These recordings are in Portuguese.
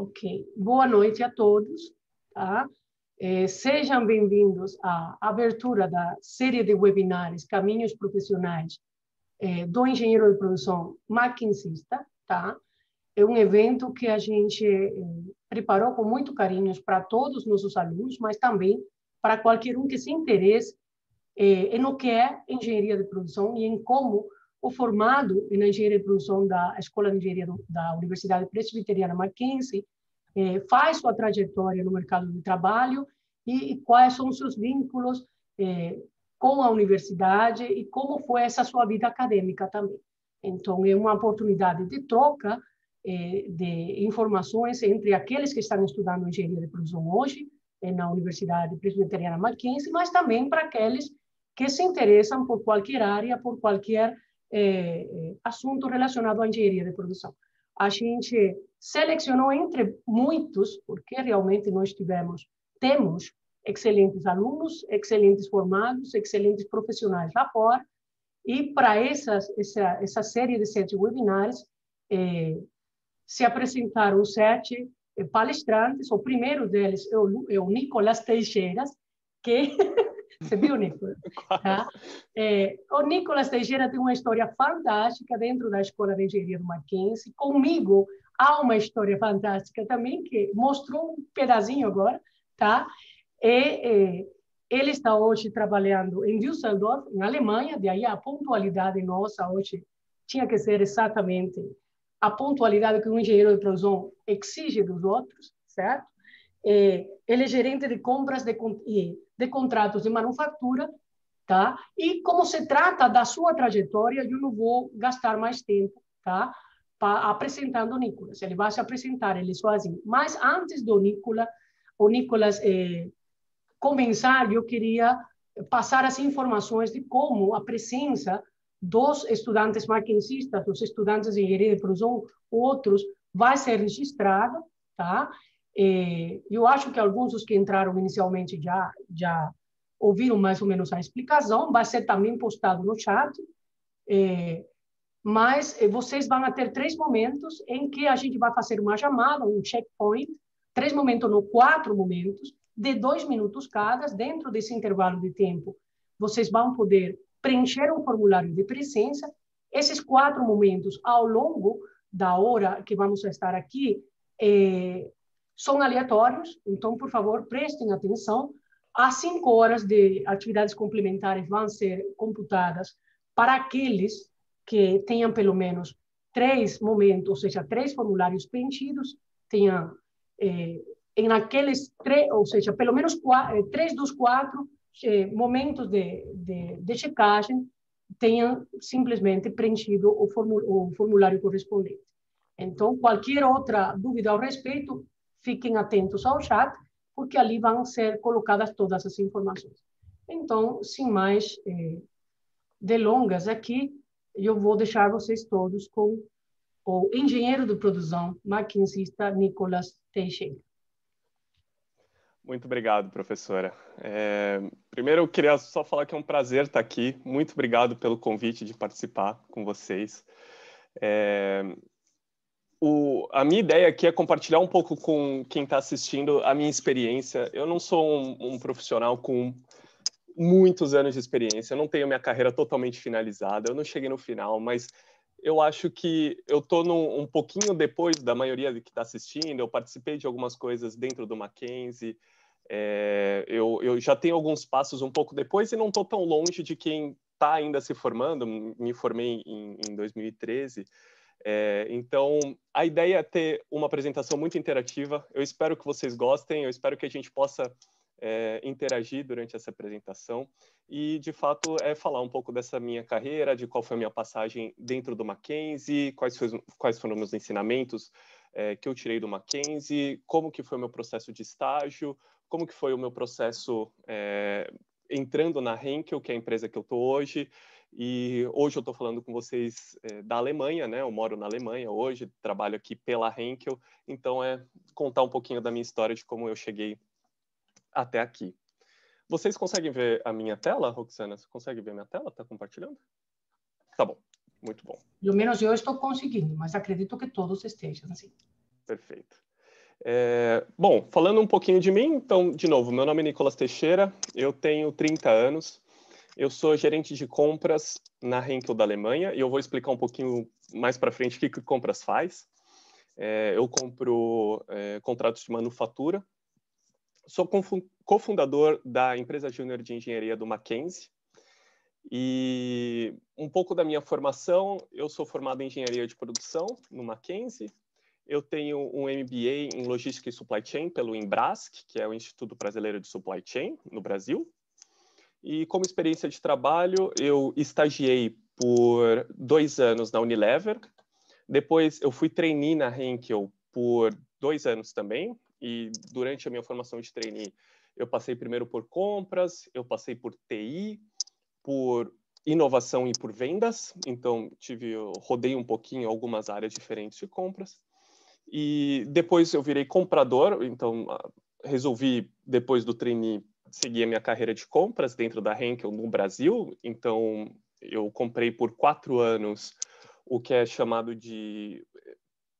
Ok. Boa noite a todos. Tá? Eh, sejam bem-vindos à abertura da série de webinars Caminhos Profissionais eh, do Engenheiro de Produção Maquincista. Tá? É um evento que a gente eh, preparou com muito carinho para todos os nossos alunos, mas também para qualquer um que se interesse no que é engenharia de produção e em como o formado na engenharia de produção da Escola de Engenharia da Universidade Presbiteriana Mackenzie eh, faz sua trajetória no mercado de trabalho e, e quais são seus vínculos eh, com a universidade e como foi essa sua vida acadêmica também. Então, é uma oportunidade de troca eh, de informações entre aqueles que estão estudando engenharia de produção hoje eh, na Universidade Presbiteriana Mackenzie, mas também para aqueles que se interessam por qualquer área, por qualquer eh, assunto relacionado à engenharia de produção. A gente selecionou entre muitos, porque realmente nós tivemos, temos excelentes alunos, excelentes formados, excelentes profissionais lá fora, e para essa, essa série de sete webinars, eh, se apresentaram sete eh, palestrantes, o primeiro deles é o, é o Nicolas Teixeiras, que Você viu, Nicolas? Tá? É, o Nicolas Teixeira tem uma história fantástica dentro da Escola de Engenharia do Mackenzie. Comigo há uma história fantástica também, que mostrou um pedazinho agora, tá? E, é, ele está hoje trabalhando em Düsseldorf, na Alemanha, daí a pontualidade nossa hoje tinha que ser exatamente a pontualidade que um engenheiro de produção exige dos outros, certo? Eh, ele é gerente de compras de, de contratos de manufatura, tá? E como se trata da sua trajetória, eu não vou gastar mais tempo, tá? Pa, apresentando o Nicolas. Ele vai se apresentar ele sozinho. Mas antes do Nicolas, o Nicolas eh, é, começar, eu queria passar as informações de como a presença dos estudantes marquencistas, dos estudantes de engenharia de produção, outros, vai ser registrada, tá? E é, eu acho que alguns dos que entraram inicialmente já já ouviram mais ou menos a explicação, vai ser também postado no chat. É, mas é, vocês vão ter três momentos em que a gente vai fazer uma chamada, um checkpoint, três momentos no quatro momentos, de dois minutos cada, dentro desse intervalo de tempo. Vocês vão poder preencher um formulário de presença. Esses quatro momentos, ao longo da hora que vamos estar aqui, é, são aleatórios, então, por favor, prestem atenção. As cinco horas de atividades complementares vão ser computadas para aqueles que tenham pelo menos três momentos, ou seja, três formulários preenchidos, tenham eh, em aqueles três, ou seja, pelo menos quatro, eh, três dos quatro eh, momentos de, de, de checagem tenham simplesmente preenchido o, formul o formulário correspondente. Então, qualquer outra dúvida ao respeito, fiquem atentos ao chat, porque ali vão ser colocadas todas as informações. Então, sem mais eh, delongas aqui, eu vou deixar vocês todos com o engenheiro de produção, maquinista Nicolas Teixeira. Muito obrigado, professora. É, primeiro, eu queria só falar que é um prazer estar aqui. Muito obrigado pelo convite de participar com vocês. É, o, a minha ideia aqui é compartilhar um pouco com quem está assistindo a minha experiência. Eu não sou um, um profissional com muitos anos de experiência, eu não tenho minha carreira totalmente finalizada, eu não cheguei no final, mas eu acho que eu estou um pouquinho depois da maioria que está assistindo. Eu participei de algumas coisas dentro do Mackenzie. É, eu, eu, já tenho alguns passos um pouco depois e não estou tão longe de quem está ainda se formando. Me formei em, em 2013 é, então, a ideia é ter uma apresentação muito interativa. Eu espero que vocês gostem, eu espero que a gente possa é, interagir durante essa apresentação e, de fato, é falar um pouco dessa minha carreira, de qual foi a minha passagem dentro do Mackenzie, quais, foi, quais foram meus ensinamentos é, que eu tirei do Mackenzie, como que foi o meu processo de estágio, como que foi o meu processo é, entrando na Henkel, que é a empresa que eu estou hoje, e hoje eu estou falando com vocês é, da Alemanha, né? Eu moro na Alemanha hoje, trabalho aqui pela Henkel, então é contar um pouquinho da minha história de como eu cheguei até aqui. Vocês conseguem ver a minha tela, Roxana? Você consegue ver minha tela? Está compartilhando? Tá bom, muito bom. Pelo menos eu estou conseguindo, mas acredito que todos estejam assim. Perfeito. É, bom, falando um pouquinho de mim, então, de novo, meu nome é Nicolas Teixeira, eu tenho 30 anos, eu sou gerente de compras na Henkel da Alemanha e eu vou explicar um pouquinho mais para frente o que, que compras faz. É, eu compro é, contratos de manufatura. Sou cofundador da empresa júnior de engenharia do Mackenzie. E um pouco da minha formação, eu sou formado em engenharia de produção no Mackenzie. Eu tenho um MBA em logística e supply chain pelo Embrasc, que é o Instituto Brasileiro de Supply Chain no Brasil. E como experiência de trabalho, eu estagiei por dois anos na Unilever. Depois, eu fui trainee na Henkel por dois anos também. E durante a minha formação de trainee, eu passei primeiro por compras, eu passei por TI, por inovação e por vendas. Então, tive, rodei um pouquinho algumas áreas diferentes de compras. E depois eu virei comprador, então resolvi, depois do trainee, segui a minha carreira de compras dentro da Henkel no Brasil, então eu comprei por quatro anos o que é chamado de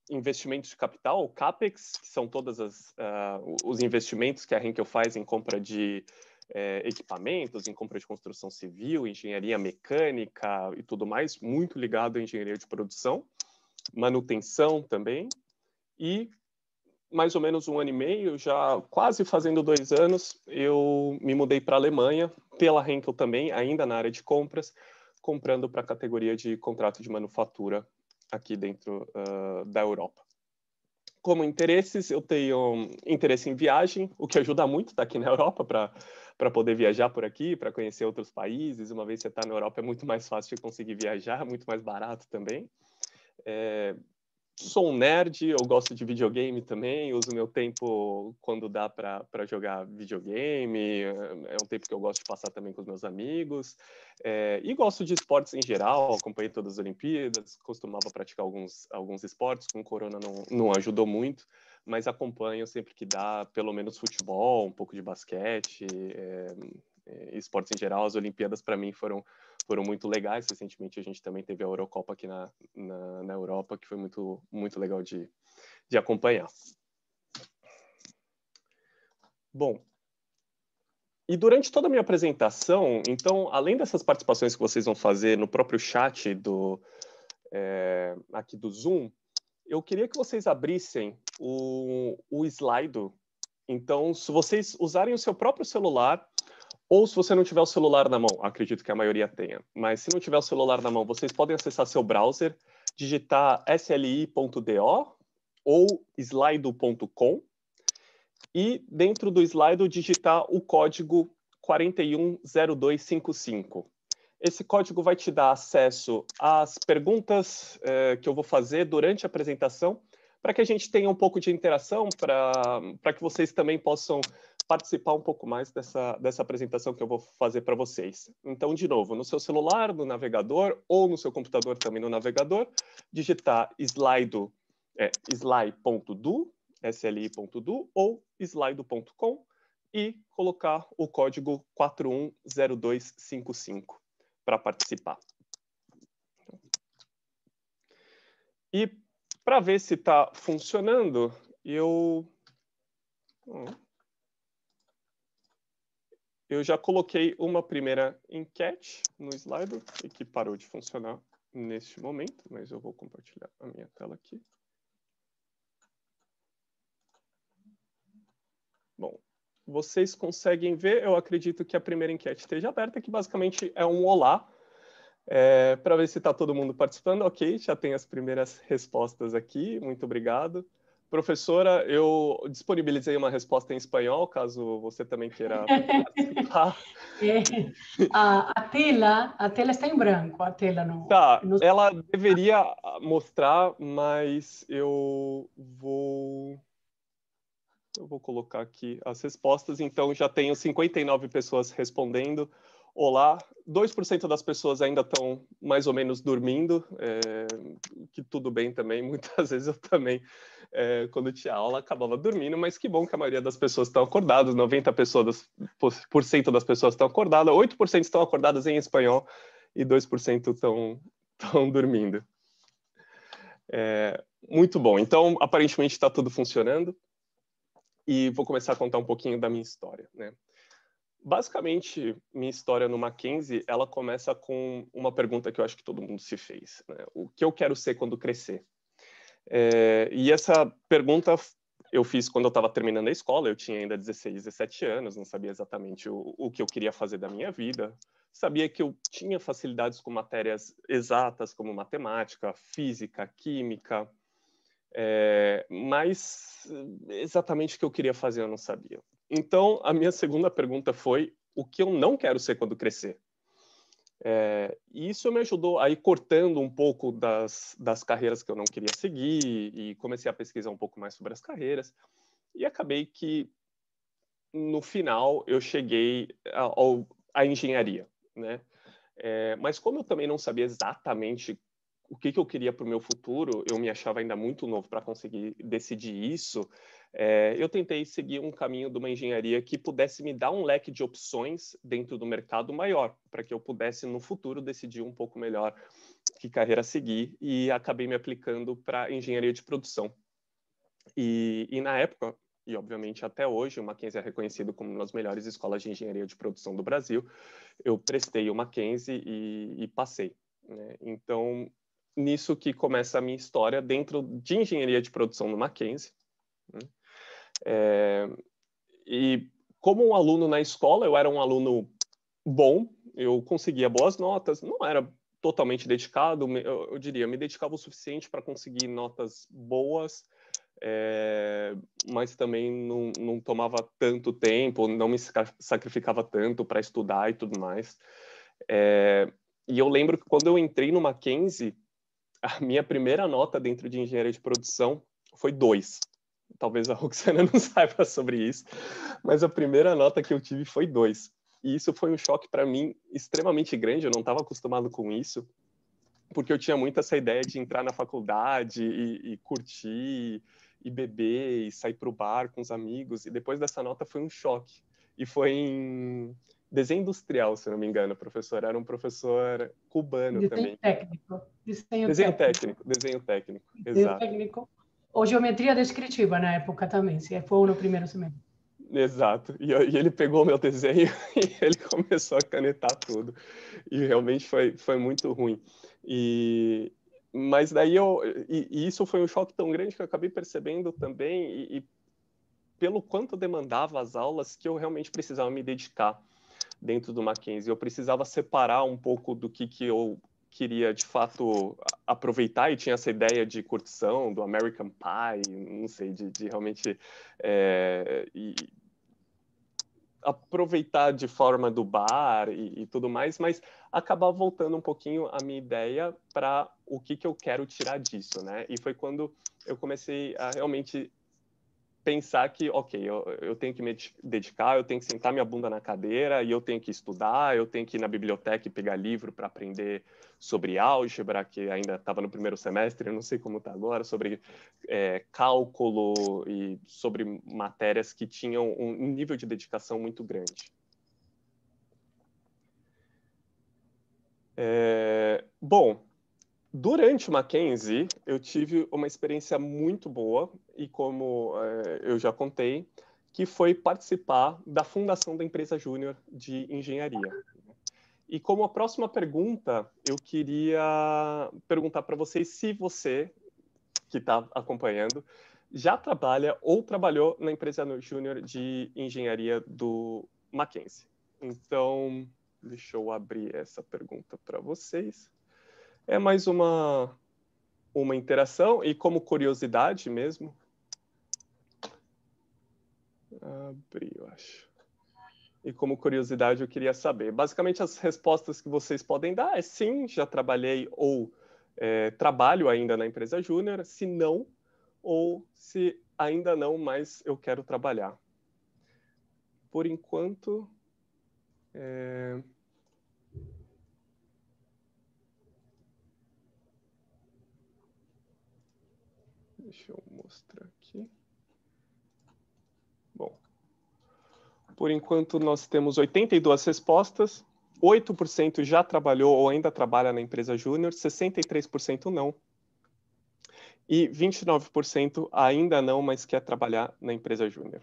investimentos de capital, CAPEX, que são todos uh, ah, os investimentos que a Henkel faz em compra de é, equipamentos, em compra de construção civil, engenharia mecânica e tudo mais, muito ligado à engenharia de produção, manutenção também, e mais ou menos um ano e meio, já quase fazendo dois anos, eu me mudei para a Alemanha, pela Henkel também, ainda na área de compras, comprando para a categoria de contrato de manufatura aqui dentro uh, da Europa. Como interesses, eu tenho interesse em viagem, o que ajuda muito estar aqui na Europa para poder viajar por aqui, para conhecer outros países. Uma vez que você está na Europa, é muito mais fácil de conseguir viajar, muito mais barato também. É, sou um nerd, eu gosto de videogame também, uso meu tempo quando dá para jogar videogame, é, é um tempo que eu gosto de passar também com os meus amigos, é, e gosto de esportes em geral, acompanhei todas as Olimpíadas, costumava praticar alguns, alguns esportes, com corona não, não ajudou muito, mas acompanho sempre que dá, pelo menos futebol, um pouco de basquete, é, é, esportes em geral, as Olimpíadas para mim foram foram muito legais. Recentemente a gente também teve a Eurocopa aqui na, na, na Europa, que foi muito, muito legal de, de acompanhar. Bom, e durante toda a minha apresentação, então, além dessas participações que vocês vão fazer no próprio chat do, é, aqui do Zoom, eu queria que vocês abrissem o, o slide. Então, se vocês usarem o seu próprio celular ou se você não tiver o celular na mão, acredito que a maioria tenha, mas se não tiver o celular na mão, vocês podem acessar seu browser, digitar sli.do ou slido.com e dentro do Slido digitar o código 410255. Esse código vai te dar acesso às perguntas eh, que eu vou fazer durante a apresentação, para que a gente tenha um pouco de interação, para que vocês também possam participar um pouco mais dessa, dessa apresentação que eu vou fazer para vocês. Então, de novo, no seu celular, no navegador, ou no seu computador também no navegador, digitar slido, é, sli.do, sli.do, ou slido.com, e colocar o código 410255 para participar. E para ver se está funcionando, eu... Hum. Eu já coloquei uma primeira enquete no Slido, e que parou de funcionar neste momento, mas eu vou compartilhar a minha tela aqui. Bom, vocês conseguem ver, eu acredito que a primeira enquete esteja aberta, que basicamente é um olá, é, para ver se está todo mundo participando. Ok, já tem as primeiras respostas aqui, muito obrigado. Professora, eu disponibilizei uma resposta em espanhol, caso você também queira participar. É, a, tela, a tela está em branco, a tela não. Tá, no... ela deveria mostrar, mas eu vou eu vou colocar aqui as respostas. Então já tenho 59 pessoas respondendo. Olá, 2% das pessoas ainda estão mais ou menos dormindo, é, que tudo bem também, muitas vezes eu também, é, quando tinha aula, acabava dormindo, mas que bom que a maioria das pessoas estão acordadas, 90% pessoas, por cento das pessoas estão acordadas, 8% estão acordadas em espanhol e 2% estão, estão dormindo. É, muito bom, então aparentemente está tudo funcionando e vou começar a contar um pouquinho da minha história, né? Basicamente, minha história no Mackenzie, ela começa com uma pergunta que eu acho que todo mundo se fez. Né? O que eu quero ser quando crescer? É, e essa pergunta eu fiz quando eu estava terminando a escola, eu tinha ainda 16, 17 anos, não sabia exatamente o, o que eu queria fazer da minha vida. Sabia que eu tinha facilidades com matérias exatas, como matemática, física, química, é, mas exatamente o que eu queria fazer eu não sabia. Então, a minha segunda pergunta foi o que eu não quero ser quando crescer. É, e isso me ajudou a ir cortando um pouco das, das carreiras que eu não queria seguir e comecei a pesquisar um pouco mais sobre as carreiras. E acabei que, no final, eu cheguei ao, à engenharia, né? É, mas como eu também não sabia exatamente o que, que eu queria para o meu futuro, eu me achava ainda muito novo para conseguir decidir isso, é, eu tentei seguir um caminho de uma engenharia que pudesse me dar um leque de opções dentro do mercado maior, para que eu pudesse no futuro decidir um pouco melhor que carreira seguir, e acabei me aplicando para engenharia de produção. E, e, na época, e obviamente até hoje, o Mackenzie é reconhecido como uma das melhores escolas de engenharia de produção do Brasil, eu prestei o Mackenzie e, e passei. Né? Então, nisso que começa a minha história dentro de engenharia de produção no Mackenzie. Né? É, e como um aluno na escola, eu era um aluno bom, eu conseguia boas notas, não era totalmente dedicado, eu, eu diria, me dedicava o suficiente para conseguir notas boas, é, mas também não, não tomava tanto tempo, não me sacrificava tanto para estudar e tudo mais. É, e eu lembro que quando eu entrei no Mackenzie, a minha primeira nota dentro de engenharia de produção foi dois talvez a Roxana não saiba sobre isso, mas a primeira nota que eu tive foi dois. E isso foi um choque para mim extremamente grande, eu não estava acostumado com isso, porque eu tinha muito essa ideia de entrar na faculdade e, e curtir, e, beber, e sair para o bar com os amigos. E depois dessa nota foi um choque. E foi em desenho industrial, se não me engano, professor era um professor cubano desenho também. Técnico. Desenho, desenho técnico. técnico. Desenho técnico, desenho exato. Técnico ou geometria descritiva na época também, se é, for no primeiro semestre. Exato. E, e ele pegou meu desenho e ele começou a canetar tudo. E realmente foi, foi muito ruim. E, mas daí eu e, e, isso foi um choque tão grande que eu acabei percebendo também e, e, pelo quanto demandava as aulas que eu realmente precisava me dedicar dentro do Mackenzie eu precisava separar um pouco do que que eu queria de fato aproveitar e tinha essa ideia de curtição do American Pie, não sei, de, de realmente é, aproveitar de forma do bar e, e, tudo mais, mas acabar voltando um pouquinho a minha ideia para o que, que eu quero tirar disso, né? E foi quando eu comecei a realmente pensar que, ok, eu, eu tenho que me dedicar, eu tenho que sentar minha bunda na cadeira e eu tenho que estudar, eu tenho que ir na biblioteca e pegar livro para aprender sobre álgebra, que ainda estava no primeiro semestre, eu não sei como está agora, sobre é, cálculo e sobre matérias que tinham um nível de dedicação muito grande. É, bom, Durante o Mackenzie, eu tive uma experiência muito boa, e como é, eu já contei, que foi participar da fundação da empresa júnior de engenharia. E como a próxima pergunta, eu queria perguntar para vocês se você, que está acompanhando, já trabalha ou trabalhou na empresa júnior de engenharia do Mackenzie. Então, deixa eu abrir essa pergunta para vocês. É mais uma, uma interação e como curiosidade mesmo. Abri, eu acho. E como curiosidade, eu queria saber. Basicamente, as respostas que vocês podem dar é sim, já trabalhei ou é, trabalho ainda na empresa júnior, se não, ou se ainda não, mas eu quero trabalhar. Por enquanto, é... mostrar aqui. Bom, por enquanto nós temos 82 respostas, 8% já trabalhou ou ainda trabalha na empresa júnior, 63% não. E 29% ainda não, mas quer trabalhar na empresa júnior.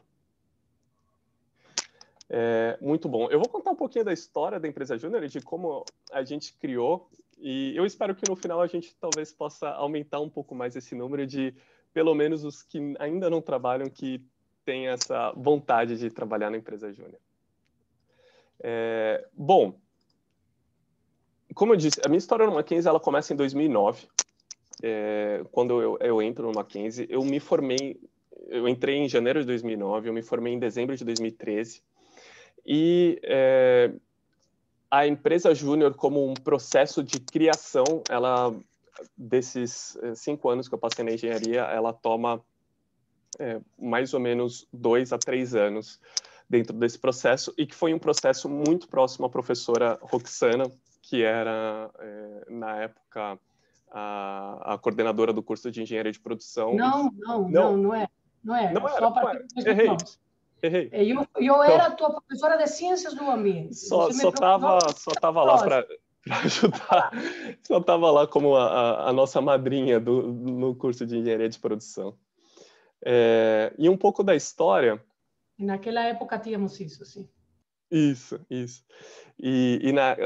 É, muito bom. Eu vou contar um pouquinho da história da empresa Júnior e de como a gente criou. E eu espero que no final a gente talvez possa aumentar um pouco mais esse número de pelo menos os que ainda não trabalham, que têm essa vontade de trabalhar na empresa júnior. É, bom, como eu disse, a minha história no Mackenzie ela começa em 2009, é, quando eu, eu entro no Mackenzie. Eu me formei, eu entrei em janeiro de 2009, eu me formei em dezembro de 2013. E é, a empresa júnior, como um processo de criação, ela desses eh, cinco anos que eu passei na engenharia, ela toma é, mais ou menos dois a três anos dentro desse processo e que foi um processo muito próximo à professora Roxana, que era é, na época a, a, coordenadora do curso de engenharia de produção. Não, não, não, não, não é. Não é. Não era, só para Errei. Errei. Eu, eu então era a tua professora de ciências do ambiente. Só estava só tava lá para para ajudar. Ela estava lá como a, a, nossa madrinha do, no curso de engenharia de produção. É, e um pouco da história. Naquela época tínhamos isso, sim. Isso, isso. E, e, na,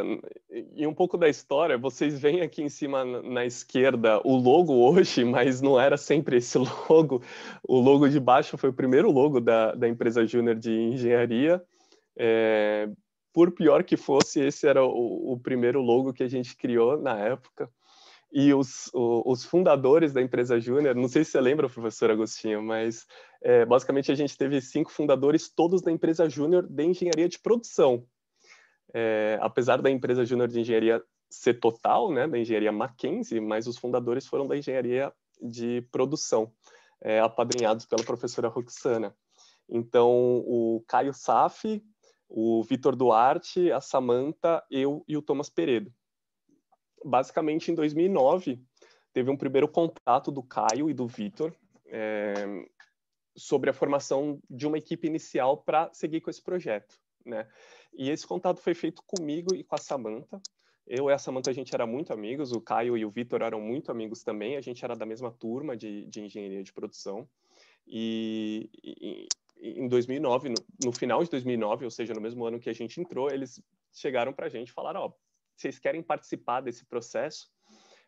e, um pouco da história, vocês veem aqui em cima na esquerda o logo hoje, mas não era sempre esse logo. O logo de baixo foi o primeiro logo da, da empresa Júnior de engenharia, é, por pior que fosse, esse era o, o primeiro logo que a gente criou na época. E os, o, os fundadores da empresa Júnior, não sei se você lembra, professor Agostinho, mas é, basicamente a gente teve cinco fundadores, todos da empresa Júnior de engenharia de produção. É, apesar da empresa Júnior de engenharia ser total, né, da engenharia Mackenzie, mas os fundadores foram da engenharia de produção, é, apadrinhados pela professora Roxana. Então, o Caio Safi, o Vitor Duarte, a Samanta, eu e o Thomas Peredo. Basicamente, em 2009, teve um primeiro contato do Caio e do Vitor é, sobre a formação de uma equipe inicial para seguir com esse projeto. Né? E esse contato foi feito comigo e com a Samanta. Eu e a Samanta, a gente era muito amigos, o Caio e o Vitor eram muito amigos também, a gente era da mesma turma de, de engenharia de produção. E, e, em 2009, no, no, final de 2009, ou seja, no mesmo ano que a gente entrou, eles chegaram para a gente e falaram: ó, vocês querem participar desse processo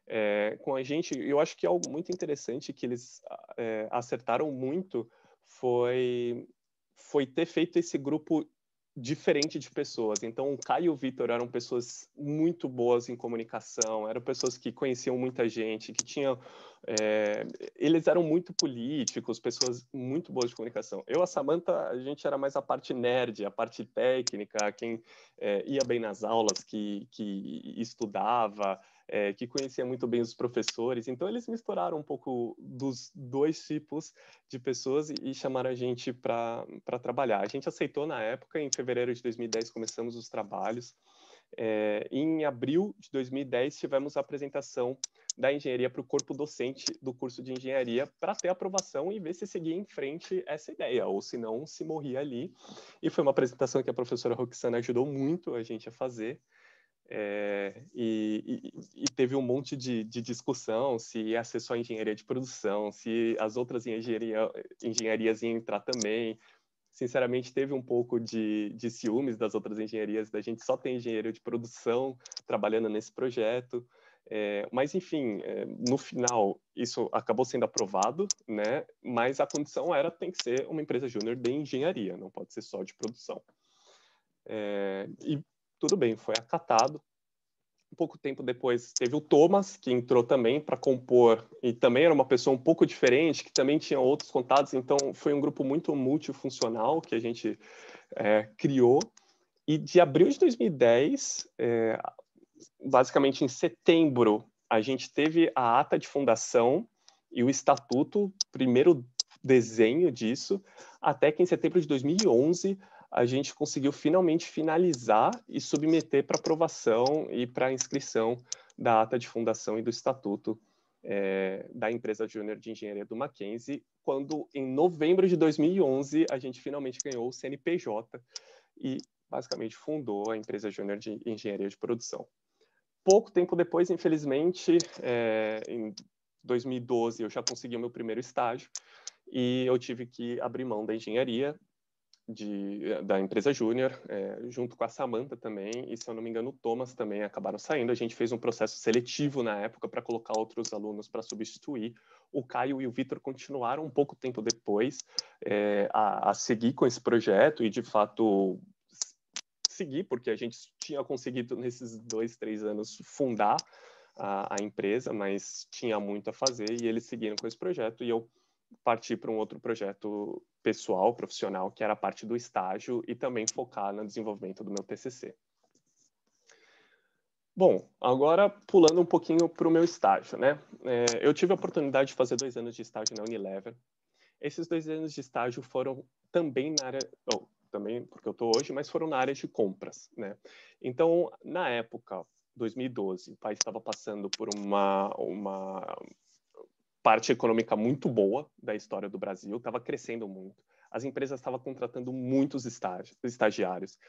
é, com a gente? Eu acho que algo muito interessante que eles é, acertaram muito foi foi ter feito esse grupo diferente de pessoas. Então, o Caio e o Vitor eram pessoas muito boas em comunicação, eram pessoas que conheciam muita gente, que tinham. É, eles eram muito políticos, pessoas muito boas de comunicação. Eu, a Samanta, a gente era mais a parte nerd, a parte técnica, quem é, ia bem nas aulas, que, que estudava, é, que conhecia muito bem os professores. Então, eles misturaram um pouco dos dois tipos de pessoas e, e chamaram a gente para trabalhar. A gente aceitou na época, em fevereiro de 2010 começamos os trabalhos. É, em abril de 2010, tivemos a apresentação da engenharia para o corpo docente do curso de engenharia para ter aprovação e ver se seguia em frente essa ideia, ou se não, se morria ali. E foi uma apresentação que a professora Roxana ajudou muito a gente a fazer. É, e, e, e, teve um monte de, de, discussão se ia ser só engenharia de produção, se as outras engenharia, engenharias iam entrar também. Sinceramente, teve um pouco de, de ciúmes das outras engenharias, da gente só tem engenheiro de produção trabalhando nesse projeto. É, mas, enfim, é, no final, isso acabou sendo aprovado, né? mas a condição era tem que ser uma empresa júnior de engenharia, não pode ser só de produção. É, e tudo bem, foi acatado. Um pouco tempo depois teve o Thomas, que entrou também para compor, e também era uma pessoa um pouco diferente, que também tinha outros contatos, então foi um grupo muito multifuncional que a gente é, criou. E de abril de 2010, é, basicamente em setembro, a gente teve a ata de fundação e o estatuto, primeiro desenho disso, até que em setembro de 2011 a gente conseguiu finalmente finalizar e submeter para aprovação e para inscrição da ata de fundação e do estatuto é, da empresa júnior de engenharia do Mackenzie, quando em novembro de 2011 a gente finalmente ganhou o CNPJ e basicamente fundou a empresa júnior de engenharia de produção. Pouco tempo depois, infelizmente, é, em 2012 eu já consegui o meu primeiro estágio e eu tive que abrir mão da engenharia de, eh, da empresa Júnior, é, junto com a Samantha também, e se eu não me engano, o Thomas também acabaram saindo. A gente fez um processo seletivo na época para colocar outros alunos para substituir. O Caio e o Vitor continuaram um pouco tempo depois é, a, a seguir com esse projeto e, de fato, seguir, porque a gente tinha conseguido, nesses dois, três anos, fundar a, a empresa, mas tinha muito a fazer e eles seguiram com esse projeto. E eu partir para um outro projeto pessoal, profissional, que era parte do estágio e também focar no desenvolvimento do meu TCC. Bom, agora pulando um pouquinho para o meu estágio, né? É, eu tive a oportunidade de fazer dois anos de estágio na Unilever. Esses dois anos de estágio foram também na área, oh, também porque eu estou hoje, mas foram na área de compras, né? Então, na época, 2012, o país estava passando por uma, uma parte econômica muito boa da história do Brasil, estava crescendo muito. As empresas estavam contratando muitos estagi estagiários.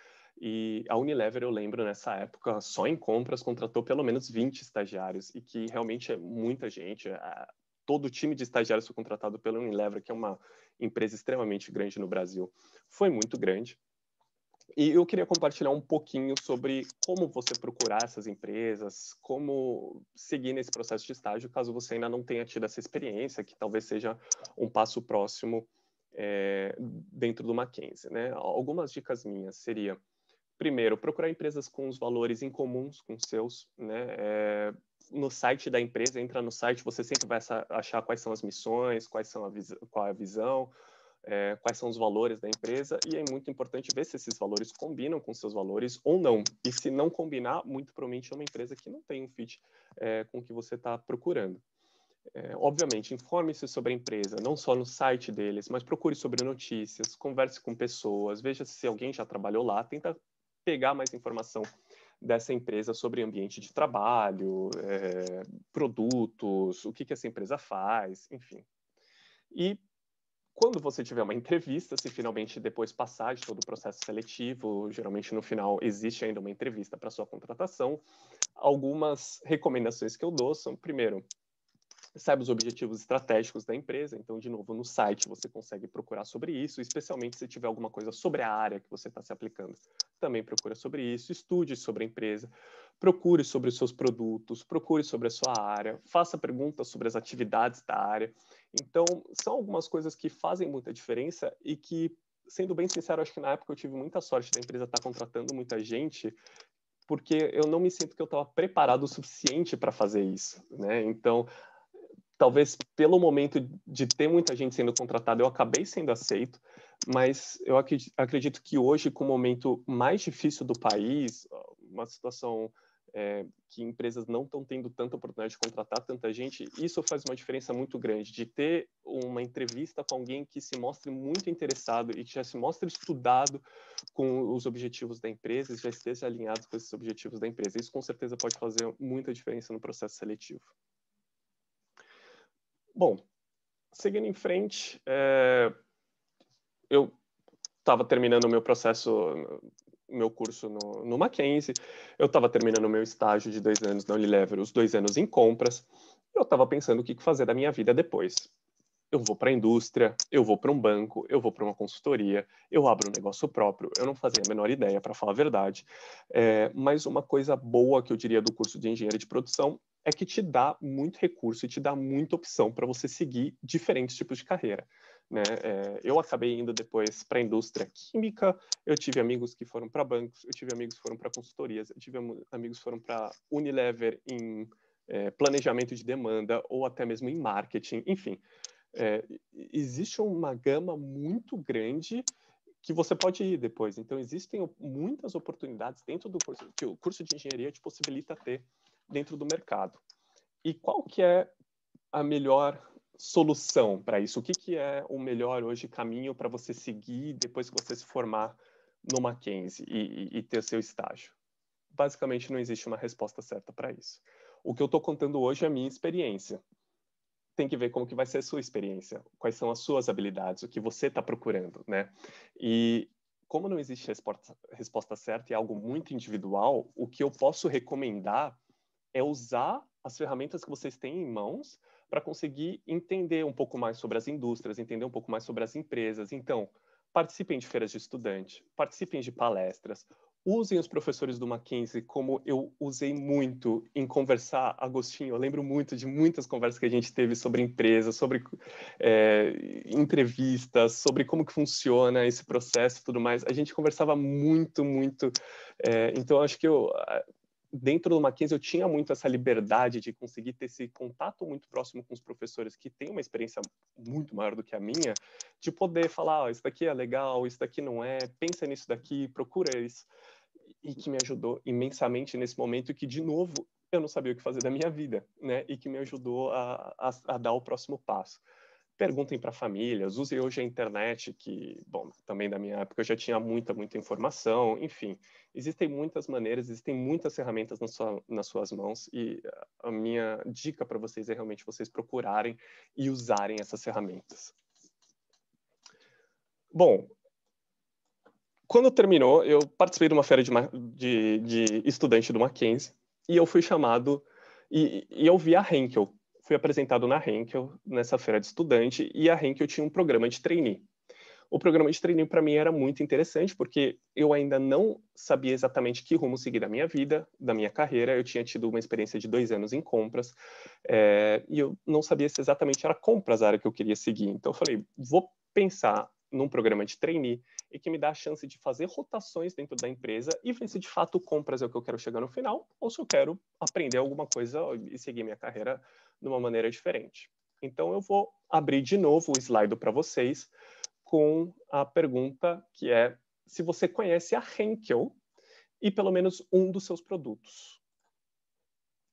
E a Unilever, eu lembro, nessa época, só em compras contratou pelo menos 20 estagiários, e que realmente é muita gente. É, todo o time de estagiários foi contratado pela Unilever, que é uma empresa extremamente grande no Brasil. Foi muito grande, e eu queria compartilhar um pouquinho sobre como você procurar essas empresas, como seguir nesse processo de estágio, caso você ainda não tenha tido essa experiência, que talvez seja um passo próximo é, dentro do Mackenzie. Né? Algumas dicas minhas seria, primeiro, procurar empresas com os valores incomuns com seus. Né? É, no site da empresa, entra no site, você sempre vai achar quais são as missões, quais são a qual é a visão, é, quais são os valores da empresa e é muito importante ver se esses valores combinam com seus valores ou não. E se não combinar, muito provavelmente é uma empresa que não tem um fit é, com o que você está procurando. É, obviamente, informe-se sobre a empresa, não só no site deles, mas procure sobre notícias, converse com pessoas, veja se alguém já trabalhou lá, tenta pegar mais informação dessa empresa sobre ambiente de trabalho, é, produtos, o que, que essa empresa faz, enfim. E quando você tiver uma entrevista, se finalmente depois passar de todo o processo seletivo, geralmente no final existe ainda uma entrevista para sua contratação, algumas recomendações que eu dou são, primeiro, sabe os objetivos estratégicos da empresa. Então, de novo, no site você consegue procurar sobre isso, especialmente se tiver alguma coisa sobre a área que você está se aplicando. Também procura sobre isso, estude sobre a empresa, procure sobre os seus produtos, procure sobre a sua área, faça perguntas sobre as atividades da área. Então, são algumas coisas que fazem muita diferença e que, sendo bem sincero, acho que na época eu tive muita sorte da empresa estar tá contratando muita gente porque eu não me sinto que eu estava preparado o suficiente para fazer isso, né? Então, talvez pelo momento de ter muita gente sendo contratada, eu acabei sendo aceito, mas eu acredito que hoje, com o momento mais difícil do país, uma situação é, que empresas não estão tendo tanta oportunidade de contratar tanta gente, isso faz uma diferença muito grande. De ter uma entrevista com alguém que se mostre muito interessado e que já se mostre estudado com os objetivos da empresa e já esteja alinhado com esses objetivos da empresa. Isso com certeza pode fazer muita diferença no processo seletivo. Bom, seguindo em frente, é, eu estava terminando o meu processo, meu curso no, no Mackenzie, eu estava terminando o meu estágio de dois anos na Unilever, os dois anos em compras, eu estava pensando o que fazer da minha vida depois. Eu vou para a indústria, eu vou para um banco, eu vou para uma consultoria, eu abro um negócio próprio. Eu não fazia a menor ideia, para falar a verdade. É, mas uma coisa boa que eu diria do curso de engenharia de produção é que te dá muito recurso e te dá muita opção para você seguir diferentes tipos de carreira. Né? É, eu acabei indo depois para a indústria química, eu tive amigos que foram para bancos, eu tive amigos que foram para consultorias, eu tive amigos que foram para Unilever em é, planejamento de demanda ou até mesmo em marketing, enfim. É, existe uma gama muito grande que você pode ir depois. Então, existem muitas oportunidades dentro do curso, que o curso de engenharia te possibilita ter dentro do mercado. E qual que é a melhor solução para isso? O que, que é o melhor hoje caminho para você seguir depois que você se formar no Mackenzie e, e ter seu estágio? Basicamente, não existe uma resposta certa para isso. O que eu estou contando hoje é a minha experiência. Tem que ver como que vai ser a sua experiência, quais são as suas habilidades, o que você está procurando, né? E como não existe resposta, resposta certa e é algo muito individual, o que eu posso recomendar é usar as ferramentas que vocês têm em mãos para conseguir entender um pouco mais sobre as indústrias, entender um pouco mais sobre as empresas. Então, participem de feiras de estudante, participem de palestras, usem os professores do Mackenzie, como eu usei muito em conversar, Agostinho, eu lembro muito de muitas conversas que a gente teve sobre empresas, sobre é, entrevistas, sobre como que funciona esse processo e tudo mais. A gente conversava muito, muito. É, então, acho que eu, dentro do Mackenzie eu tinha muito essa liberdade de conseguir ter esse contato muito próximo com os professores que têm uma experiência muito maior do que a minha, de poder falar, oh, isso daqui é legal, isso daqui não é, pensa nisso daqui, procura isso. E que me ajudou imensamente nesse momento e que, de novo, eu não sabia o que fazer da minha vida, né? E que me ajudou a, a, a dar o próximo passo perguntem para famílias, usem hoje a internet, que, bom, também da minha época eu já tinha muita, muita informação, enfim. Existem muitas maneiras, existem muitas ferramentas na sua, nas suas mãos e a minha dica para vocês é realmente vocês procurarem e usarem essas ferramentas. Bom, quando terminou, eu participei de uma feira de, de, de estudante do Mackenzie e eu fui chamado e, e eu vi a Henkel, fui apresentado na Henkel, nessa feira de estudante, e a Henkel tinha um programa de trainee. O programa de trainee para mim era muito interessante, porque eu ainda não sabia exatamente que rumo seguir da minha vida, da minha carreira. Eu tinha tido uma experiência de dois anos em compras, é, e eu não sabia se exatamente era compras a área que eu queria seguir. Então eu falei, vou pensar num programa de trainee e que me dá a chance de fazer rotações dentro da empresa e ver se de fato compras é o que eu quero chegar no final ou se eu quero aprender alguma coisa e seguir minha carreira de uma maneira diferente. Então, eu vou abrir de novo o slide para vocês com a pergunta que é se você conhece a Henkel e pelo menos um dos seus produtos.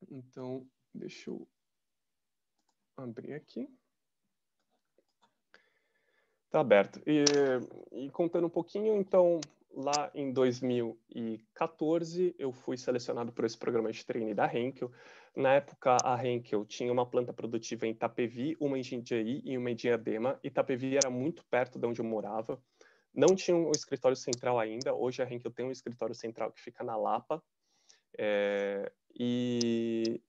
Então, deixa eu abrir aqui. Está aberto. E, e contando um pouquinho, então, Lá em 2014, eu fui selecionado para esse programa de treino da Henkel. Na época, a Henkel tinha uma planta produtiva em Itapevi, uma em Jundiaí e uma em Diadema. Itapevi era muito perto de onde eu morava. Não tinha um escritório central ainda. Hoje, a Henkel tem um escritório central que fica na Lapa. É, e,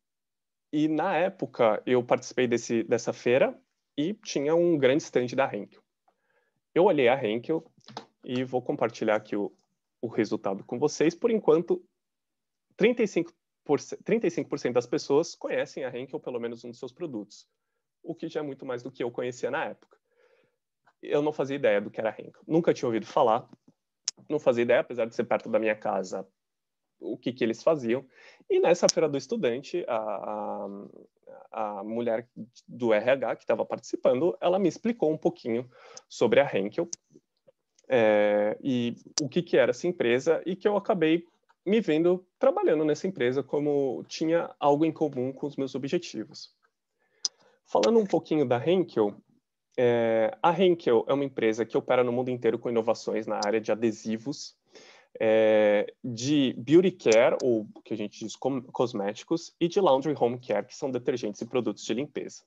e, na época, eu participei desse, dessa feira e tinha um grande stand da Henkel. Eu olhei a Henkel, e vou compartilhar aqui o, o resultado com vocês. Por enquanto, 35%, 35 das pessoas conhecem a Henkel, pelo menos um dos seus produtos, o que já é muito mais do que eu conhecia na época. Eu não fazia ideia do que era a Henkel, nunca tinha ouvido falar, não fazia ideia, apesar de ser perto da minha casa, o que, que eles faziam. E nessa feira do estudante, a, a, a mulher do RH que estava participando, ela me explicou um pouquinho sobre a Henkel, é, e o que, que era essa empresa, e que eu acabei me vendo trabalhando nessa empresa como tinha algo em comum com os meus objetivos. Falando um pouquinho da Henkel, é, a Henkel é uma empresa que opera no mundo inteiro com inovações na área de adesivos, é, de beauty care, ou que a gente diz cosméticos, e de laundry home care, que são detergentes e produtos de limpeza.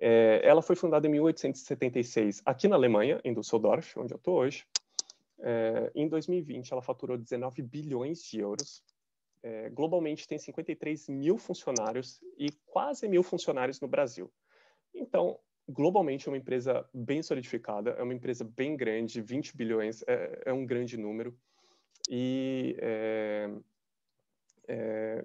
É, ela foi fundada em 1876 aqui na Alemanha, em Düsseldorf, onde eu estou hoje. É, em 2020, ela faturou 19 bilhões de euros. É, globalmente, tem 53 mil funcionários e quase mil funcionários no Brasil. Então, globalmente, é uma empresa bem solidificada, é uma empresa bem grande, 20 bilhões é, é, um grande número. E é, é,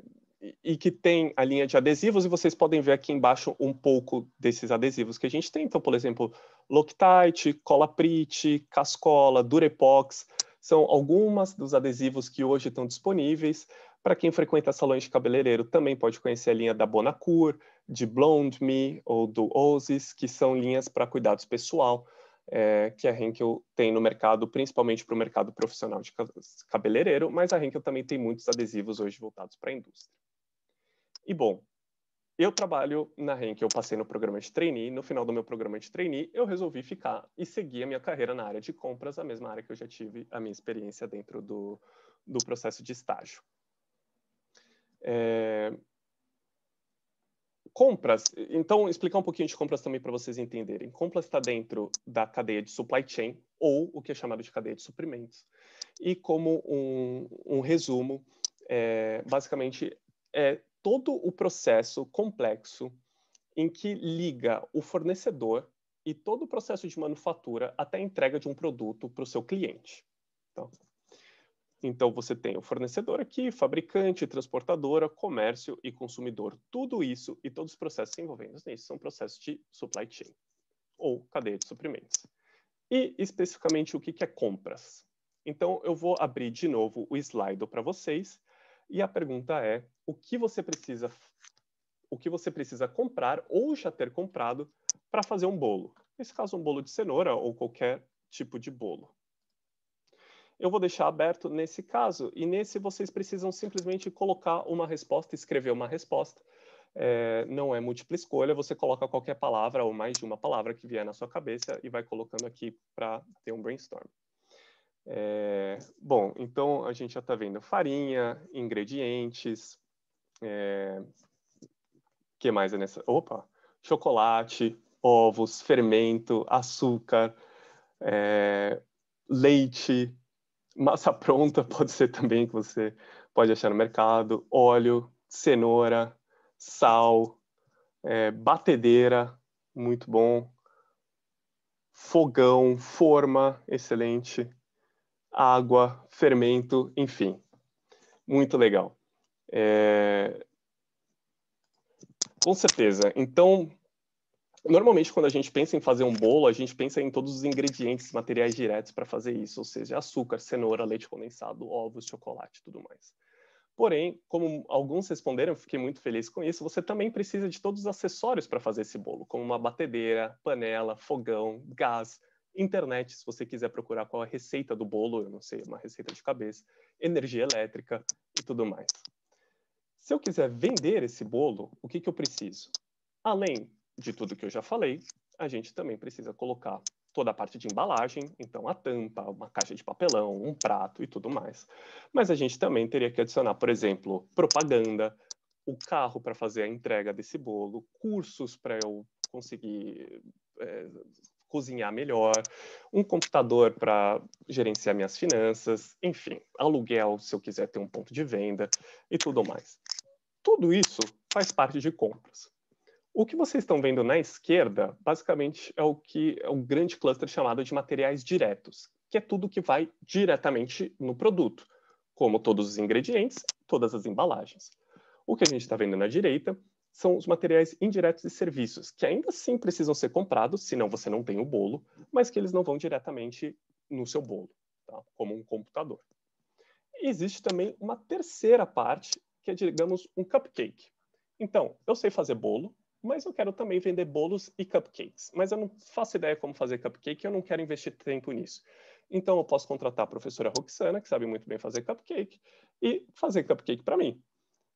e que tem a linha de adesivos, e vocês podem ver aqui embaixo um pouco desses adesivos que a gente tem. Então, por exemplo, Loctite, Colaprit, Cascola, Durepox, são algumas dos adesivos que hoje estão disponíveis. Para quem frequenta salões de cabeleireiro, também pode conhecer a linha da Bonacur, de Blonde Me ou do Osis, que são linhas para cuidados pessoal, é, que a Henkel tem no mercado, principalmente para o mercado profissional de cabeleireiro, mas a Henkel também tem muitos adesivos hoje voltados para a indústria e bom. Eu trabalho na Renk, eu passei no programa de trainee, no final do meu programa de trainee, eu resolvi ficar e seguir a minha carreira na área de compras, a mesma área que eu já tive a minha experiência dentro do, do processo de estágio. É... Compras, então explicar um pouquinho de compras também para vocês entenderem. Compras está dentro da cadeia de supply chain, ou o que é chamado de cadeia de suprimentos. E como um, um resumo, é, basicamente é todo o processo complexo em que liga o fornecedor e todo o processo de manufatura até a entrega de um produto para o seu cliente. Então, então, você tem o fornecedor aqui, fabricante, transportadora, comércio e consumidor. Tudo isso e todos os processos envolvidos nisso são processos de supply chain ou cadeia de suprimentos. E especificamente o que, que é compras. Então, eu vou abrir de novo o slide para vocês e a pergunta é: o que você precisa o que você precisa comprar ou já ter comprado para fazer um bolo? Nesse caso, um bolo de cenoura ou qualquer tipo de bolo. Eu vou deixar aberto nesse caso, e nesse vocês precisam simplesmente colocar uma resposta, escrever uma resposta. É, não é múltipla escolha, você coloca qualquer palavra ou mais de uma palavra que vier na sua cabeça e vai colocando aqui para ter um brainstorm. É, bom, então a gente já está vendo farinha, ingredientes, é, que mais é nessa? Opa! Chocolate, ovos, fermento, açúcar, é, leite, massa pronta pode ser também que você pode achar no mercado, óleo, cenoura, sal, é, batedeira, muito bom, fogão, forma, excelente, água, fermento, enfim. Muito legal. É... Com certeza. Então, normalmente quando a gente pensa em fazer um bolo, a gente pensa em todos os ingredientes, materiais diretos para fazer isso, ou seja, açúcar, cenoura, leite condensado, ovos, chocolate, tudo mais. Porém, como alguns responderam, fiquei muito feliz com isso, você também precisa de todos os acessórios para fazer esse bolo, como uma batedeira, panela, fogão, gás, internet, se você quiser procurar qual é a receita do bolo, eu não sei, é uma receita de cabeça, energia elétrica e tudo mais. Se eu quiser vender esse bolo, o que, que eu preciso? Além de tudo que eu já falei, a gente também precisa colocar toda a parte de embalagem, então a tampa, uma caixa de papelão, um prato e tudo mais. Mas a gente também teria que adicionar, por exemplo, propaganda, o carro para fazer a entrega desse bolo, cursos para eu conseguir é, cozinhar melhor, um computador para gerenciar minhas finanças, enfim, aluguel se eu quiser ter um ponto de venda e tudo mais. Tudo isso faz parte de compras. O que vocês estão vendo na esquerda, basicamente, é o que é um grande cluster chamado de materiais diretos, que é tudo que vai diretamente no produto, como todos os ingredientes, todas as embalagens. O que a gente está vendo na direita são os materiais indiretos e serviços, que ainda assim precisam ser comprados, senão você não tem o bolo, mas que eles não vão diretamente no seu bolo, tá? como um computador. E existe também uma terceira parte, que é, digamos, um cupcake. Então, eu sei fazer bolo, mas eu quero também vender bolos e cupcakes. Mas eu não faço ideia como fazer cupcake, eu não quero investir tempo nisso. Então eu posso contratar a professora Roxana, que sabe muito bem fazer cupcake, e fazer cupcake para mim.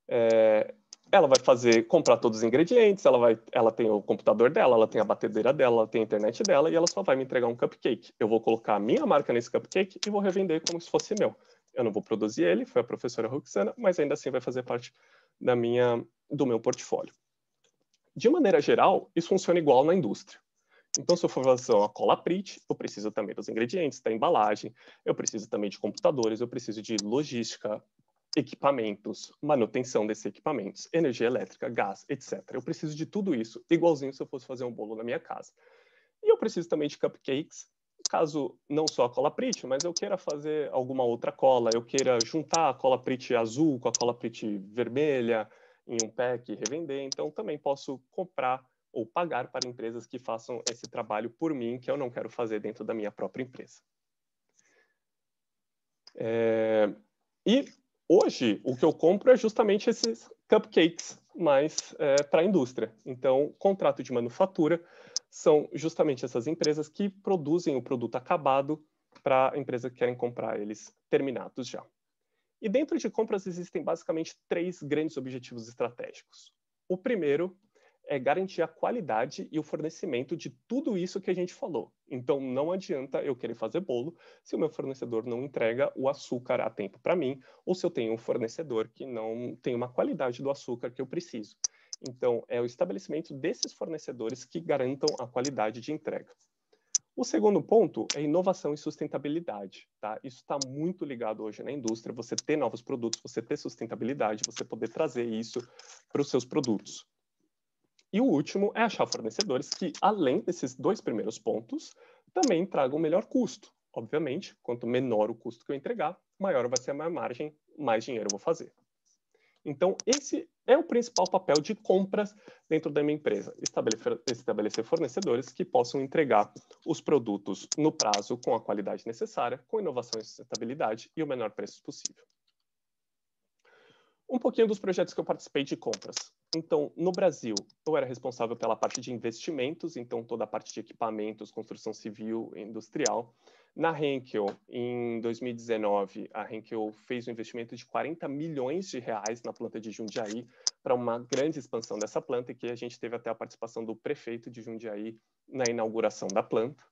É, ela vai fazer comprar todos os ingredientes, ela vai, ela tem o computador dela, ela tem a batedeira dela, ela tem a internet dela e ela só vai me entregar um cupcake. Eu vou colocar a minha marca nesse cupcake e vou revender como se fosse meu. Eu não vou produzir ele, foi a professora Roxana, mas ainda assim vai fazer parte da minha do meu portfólio. De maneira geral, isso funciona igual na indústria. Então, se eu for fazer uma cola print, eu preciso também dos ingredientes, da embalagem, eu preciso também de computadores, eu preciso de logística, equipamentos, manutenção desses equipamentos, energia elétrica, gás, etc. Eu preciso de tudo isso, igualzinho se eu fosse fazer um bolo na minha casa. E eu preciso também de cupcakes, caso não só a cola Prit, mas eu queira fazer alguma outra cola, eu queira juntar a cola Prit azul com a cola Prit vermelha em um pack e revender, então também posso comprar ou pagar para empresas que façam esse trabalho por mim, que eu não quero fazer dentro da minha própria empresa. É... E Hoje, o que eu compro é justamente esses cupcakes mais é, para a indústria. Então, contrato de manufatura são justamente essas empresas que produzem o produto acabado para empresas que querem comprar eles terminados já. E dentro de compras existem basicamente três grandes objetivos estratégicos. O primeiro é garantir a qualidade e o fornecimento de tudo isso que a gente falou. Então, não adianta eu querer fazer bolo se o meu fornecedor não entrega o açúcar a tempo para mim, ou se eu tenho um fornecedor que não tem uma qualidade do açúcar que eu preciso. Então, é o estabelecimento desses fornecedores que garantam a qualidade de entrega. O segundo ponto é inovação e sustentabilidade. Tá? Isso está muito ligado hoje na indústria, você ter novos produtos, você ter sustentabilidade, você poder trazer isso para os seus produtos. E o último é achar fornecedores que, além desses dois primeiros pontos, também tragam melhor custo. Obviamente, quanto menor o custo que eu entregar, maior vai ser a minha margem, mais dinheiro eu vou fazer. Então, esse é o principal papel de compras dentro da minha empresa: estabelecer, estabelecer fornecedores que possam entregar os produtos no prazo, com a qualidade necessária, com inovação e sustentabilidade e o menor preço possível. Um pouquinho dos projetos que eu participei de compras. Então, no Brasil, eu era responsável pela parte de investimentos, então toda a parte de equipamentos, construção civil e industrial. Na Henkel, em 2019, a Henkel fez um investimento de 40 milhões de reais na planta de Jundiaí para uma grande expansão dessa planta, e que a gente teve até a participação do prefeito de Jundiaí na inauguração da planta.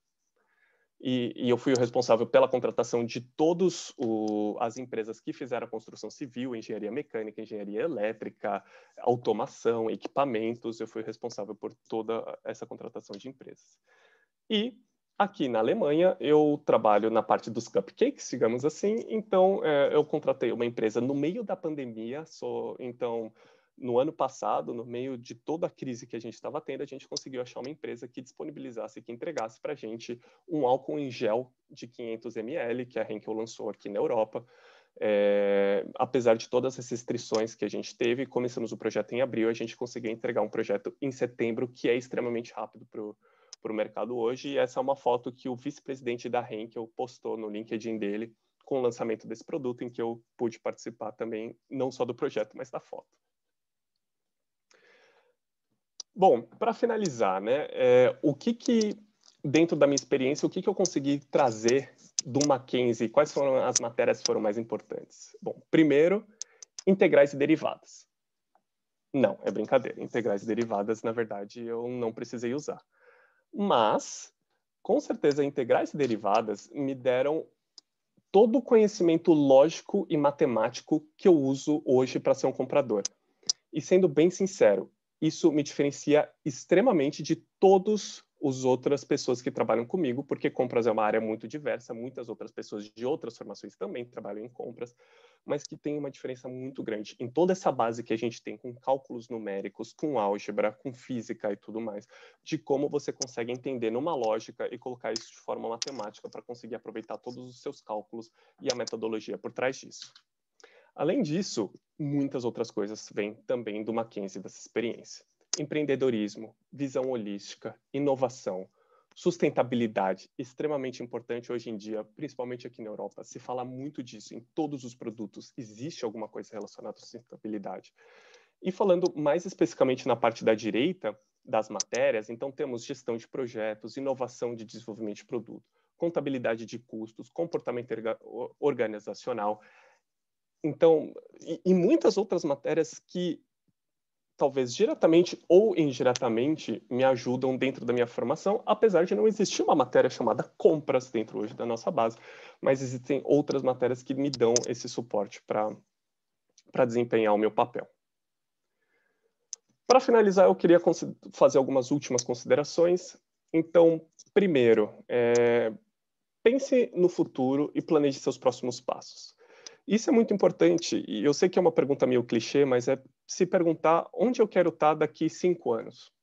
E, e eu fui o responsável pela contratação de todas as empresas que fizeram a construção civil, engenharia mecânica, engenharia elétrica, automação, equipamentos. Eu fui responsável por toda essa contratação de empresas. E Aqui na Alemanha, eu trabalho na parte dos cupcakes, digamos assim. Então, é, eu contratei uma empresa no meio da pandemia. Sou, então, no ano passado, no meio de toda a crise que a gente estava tendo, a gente conseguiu achar uma empresa que disponibilizasse, que entregasse para a gente um álcool em gel de 500 ml, que é a Henkel lançou aqui na Europa. É, apesar de todas as restrições que a gente teve, começamos o projeto em abril, a gente conseguiu entregar um projeto em setembro, que é extremamente rápido para o mercado hoje. E essa é uma foto que o vice-presidente da Henkel postou no LinkedIn dele com o lançamento desse produto, em que eu pude participar também, não só do projeto, mas da foto. Bom, para finalizar, né, é, o que que, dentro da minha experiência, o que que eu consegui trazer do Mackenzie? Quais foram as matérias que foram mais importantes? Bom, primeiro, integrais e derivadas. Não, é brincadeira. Integrais e derivadas, na verdade, eu não precisei usar. Mas, com certeza, integrais e derivadas me deram todo o conhecimento lógico e matemático que eu uso hoje para ser um comprador. E sendo bem sincero, isso me diferencia extremamente de todos os outras pessoas que trabalham comigo, porque compras é uma área muito diversa, muitas outras pessoas de outras formações também trabalham em compras, mas que tem uma diferença muito grande em toda essa base que a gente tem com cálculos numéricos, com álgebra, com física e tudo mais, de como você consegue entender numa lógica e colocar isso de forma matemática para conseguir aproveitar todos os seus cálculos e a metodologia por trás disso. Além disso, muitas outras coisas vêm também do Mackenzie dessa experiência. Empreendedorismo, visão holística, inovação, sustentabilidade, extremamente importante hoje em dia, principalmente aqui na Europa. Se fala muito disso em todos os produtos, existe alguma coisa relacionada à sustentabilidade. E falando mais especificamente na parte da direita das matérias, então temos gestão de projetos, inovação de desenvolvimento de produto, contabilidade de custos, comportamento organizacional, então, e, e muitas outras matérias que talvez diretamente ou indiretamente, me ajudam dentro da minha formação, apesar de não existir uma matéria chamada compras dentro hoje da nossa base, mas existem outras matérias que me dão esse suporte para desempenhar o meu papel. Para finalizar, eu queria fazer algumas últimas considerações. Então, primeiro, é, pense no futuro e planeje seus próximos passos. Isso é muito importante, e eu sei que é uma pergunta meio clichê, mas é se perguntar onde eu quero estar tá daqui cinco anos.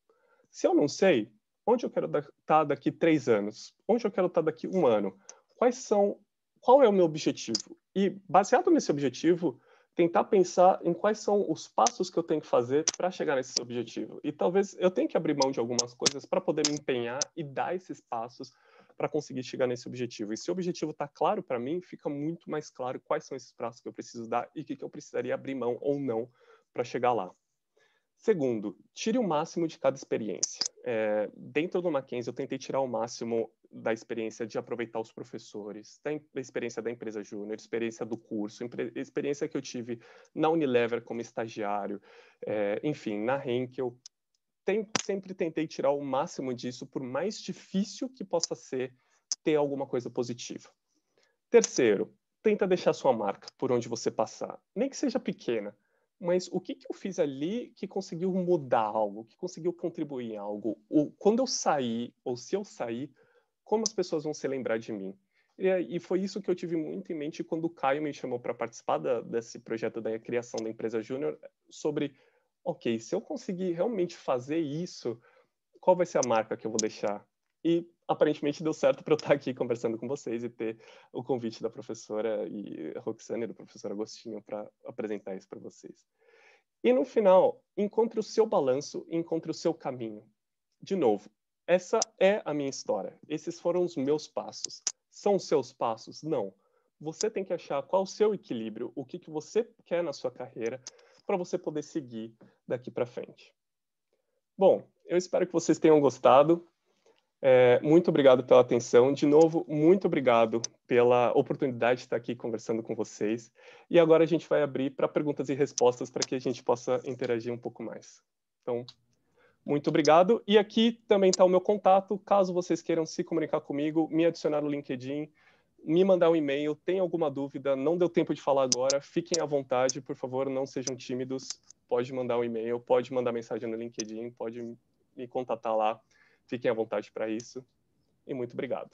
Se eu não sei, onde eu quero estar tá daqui três anos? Onde eu quero estar tá daqui um ano? Quais são, qual é o meu objetivo? E baseado nesse objetivo, tentar pensar em quais são os passos que eu tenho que fazer para chegar nesse objetivo. E talvez eu tenha que abrir mão de algumas coisas para poder me empenhar e dar esses passos para conseguir chegar nesse objetivo. E se o objetivo está claro para mim, fica muito mais claro quais são esses prazos que eu preciso dar e o que, que eu precisaria abrir mão ou não para chegar lá. Segundo, tire o máximo de cada experiência. É, dentro do Mackenzie, eu tentei tirar o máximo da experiência de aproveitar os professores, da, da experiência da empresa júnior, experiência do curso, experiência que eu tive na Unilever como estagiário, é, enfim, na Henkel, tem, sempre tentei tirar o máximo disso, por mais difícil que possa ser ter alguma coisa positiva. Terceiro, tenta deixar sua marca por onde você passar, nem que seja pequena, mas o que, que eu fiz ali que conseguiu mudar algo, que conseguiu contribuir em algo? Ou quando eu sair, ou se eu sair, como as pessoas vão se lembrar de mim? E, e foi isso que eu tive muito em mente quando o Caio me chamou para participar da, desse projeto da criação da empresa Júnior, sobre ok, se eu conseguir realmente fazer isso, qual vai ser a marca que eu vou deixar? E aparentemente deu certo para eu estar aqui conversando com vocês e ter o convite da professora e Roxane e do professor Agostinho para apresentar isso para vocês. E no final, encontre o seu balanço, encontre o seu caminho. De novo, essa é a minha história. Esses foram os meus passos. São os seus passos? Não. Você tem que achar qual o seu equilíbrio, o que, que você quer na sua carreira, para você poder seguir daqui para frente. Bom, eu espero que vocês tenham gostado. É, muito obrigado pela atenção. De novo, muito obrigado pela oportunidade de estar aqui conversando com vocês. E agora a gente vai abrir para perguntas e respostas para que a gente possa interagir um pouco mais. Então, muito obrigado. E aqui também está o meu contato, caso vocês queiram se comunicar comigo, me adicionar no LinkedIn, me mandar um e-mail, tem alguma dúvida, não deu tempo de falar agora, fiquem à vontade, por favor, não sejam tímidos, pode mandar um e-mail, pode mandar mensagem no LinkedIn, pode me contatar lá, fiquem à vontade para isso. E muito obrigado.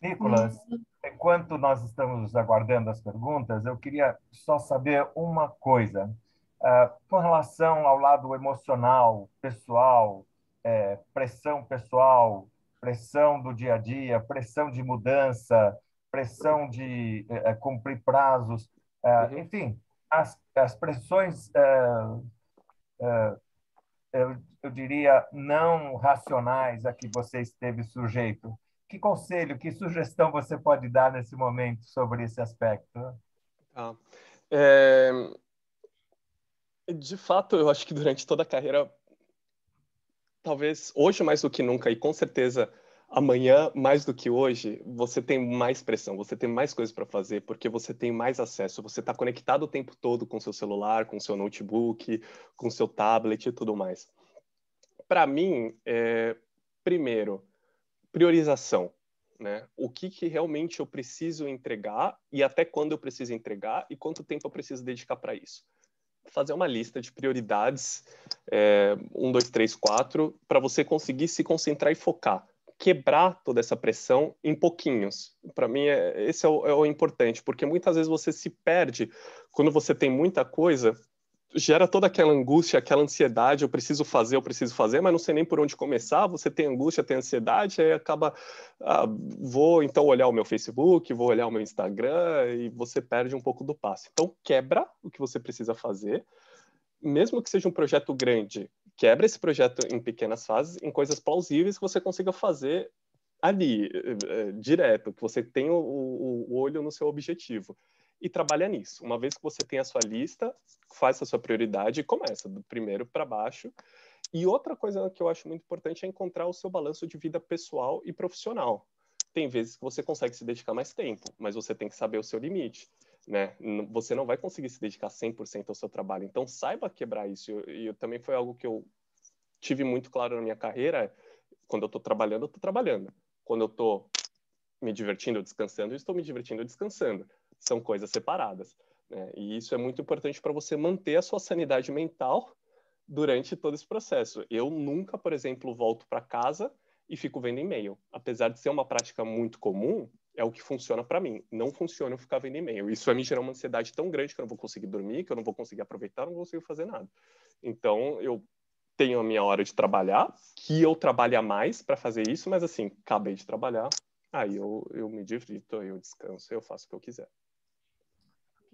Nicolas, enquanto nós estamos aguardando as perguntas, eu queria só saber uma coisa. Uh, com relação ao lado emocional, pessoal, é, pressão pessoal, pressão do dia a dia, pressão de mudança, pressão de é, cumprir prazos, é, uhum. enfim, as, as pressões, é, eu, eu diria, não racionais a que você esteve sujeito. Que conselho, que sugestão você pode dar nesse momento sobre esse aspecto? Ah, de fato, eu acho que durante toda a carreira talvez hoje mais do que nunca e com certeza amanhã mais do que hoje, você tem mais pressão, você tem mais coisas para fazer, porque você tem mais acesso, você está conectado o tempo todo com seu celular, com seu notebook, com seu tablet e tudo mais. Para mim, é, primeiro, priorização. Né? O que, que realmente eu preciso entregar e até quando eu preciso entregar e quanto tempo eu preciso dedicar para isso fazer uma lista de prioridades, é, um, dois, três, quatro, para você conseguir se concentrar e focar, quebrar toda essa pressão em pouquinhos. Para mim, é, esse é o, é o importante, porque muitas vezes você se perde quando você tem muita coisa gera toda aquela angústia, aquela ansiedade, eu preciso fazer, eu preciso fazer, mas não sei nem por onde começar, você tem angústia, tem ansiedade, aí acaba, ah, vou então olhar o meu Facebook, vou olhar o meu Instagram, e você perde um pouco do passo. Então, quebra o que você precisa fazer, mesmo que seja um projeto grande, quebra esse projeto em pequenas fases, em coisas plausíveis que você consiga fazer ali, eh, direto, que você tenha o, o olho no seu objetivo e trabalha nisso. Uma vez que você tem a sua lista, faça a sua prioridade e começa do primeiro para baixo. E outra coisa que eu acho muito importante é encontrar o seu balanço de vida pessoal e profissional. Tem vezes que você consegue se dedicar mais tempo, mas você tem que saber o seu limite. Né? Você não vai conseguir se dedicar 100% ao seu trabalho. Então, saiba quebrar isso. E também foi algo que eu tive muito claro na minha carreira. É, quando eu estou trabalhando, eu estou trabalhando. Quando eu estou me divertindo, ou descansando, eu estou me divertindo, ou descansando são coisas separadas. Né? E isso é muito importante para você manter a sua sanidade mental durante todo esse processo. Eu nunca, por exemplo, volto para casa e fico vendo e-mail. Apesar de ser uma prática muito comum, é o que funciona para mim. Não funciona eu ficar vendo e-mail. Isso vai me gerar uma ansiedade tão grande que eu não vou conseguir dormir, que eu não vou conseguir aproveitar, não vou conseguir fazer nada. Então, eu tenho a minha hora de trabalhar, que eu trabalho a mais para fazer isso, mas assim, acabei de trabalhar, aí eu, eu me divirto, eu descanso, eu faço o que eu quiser.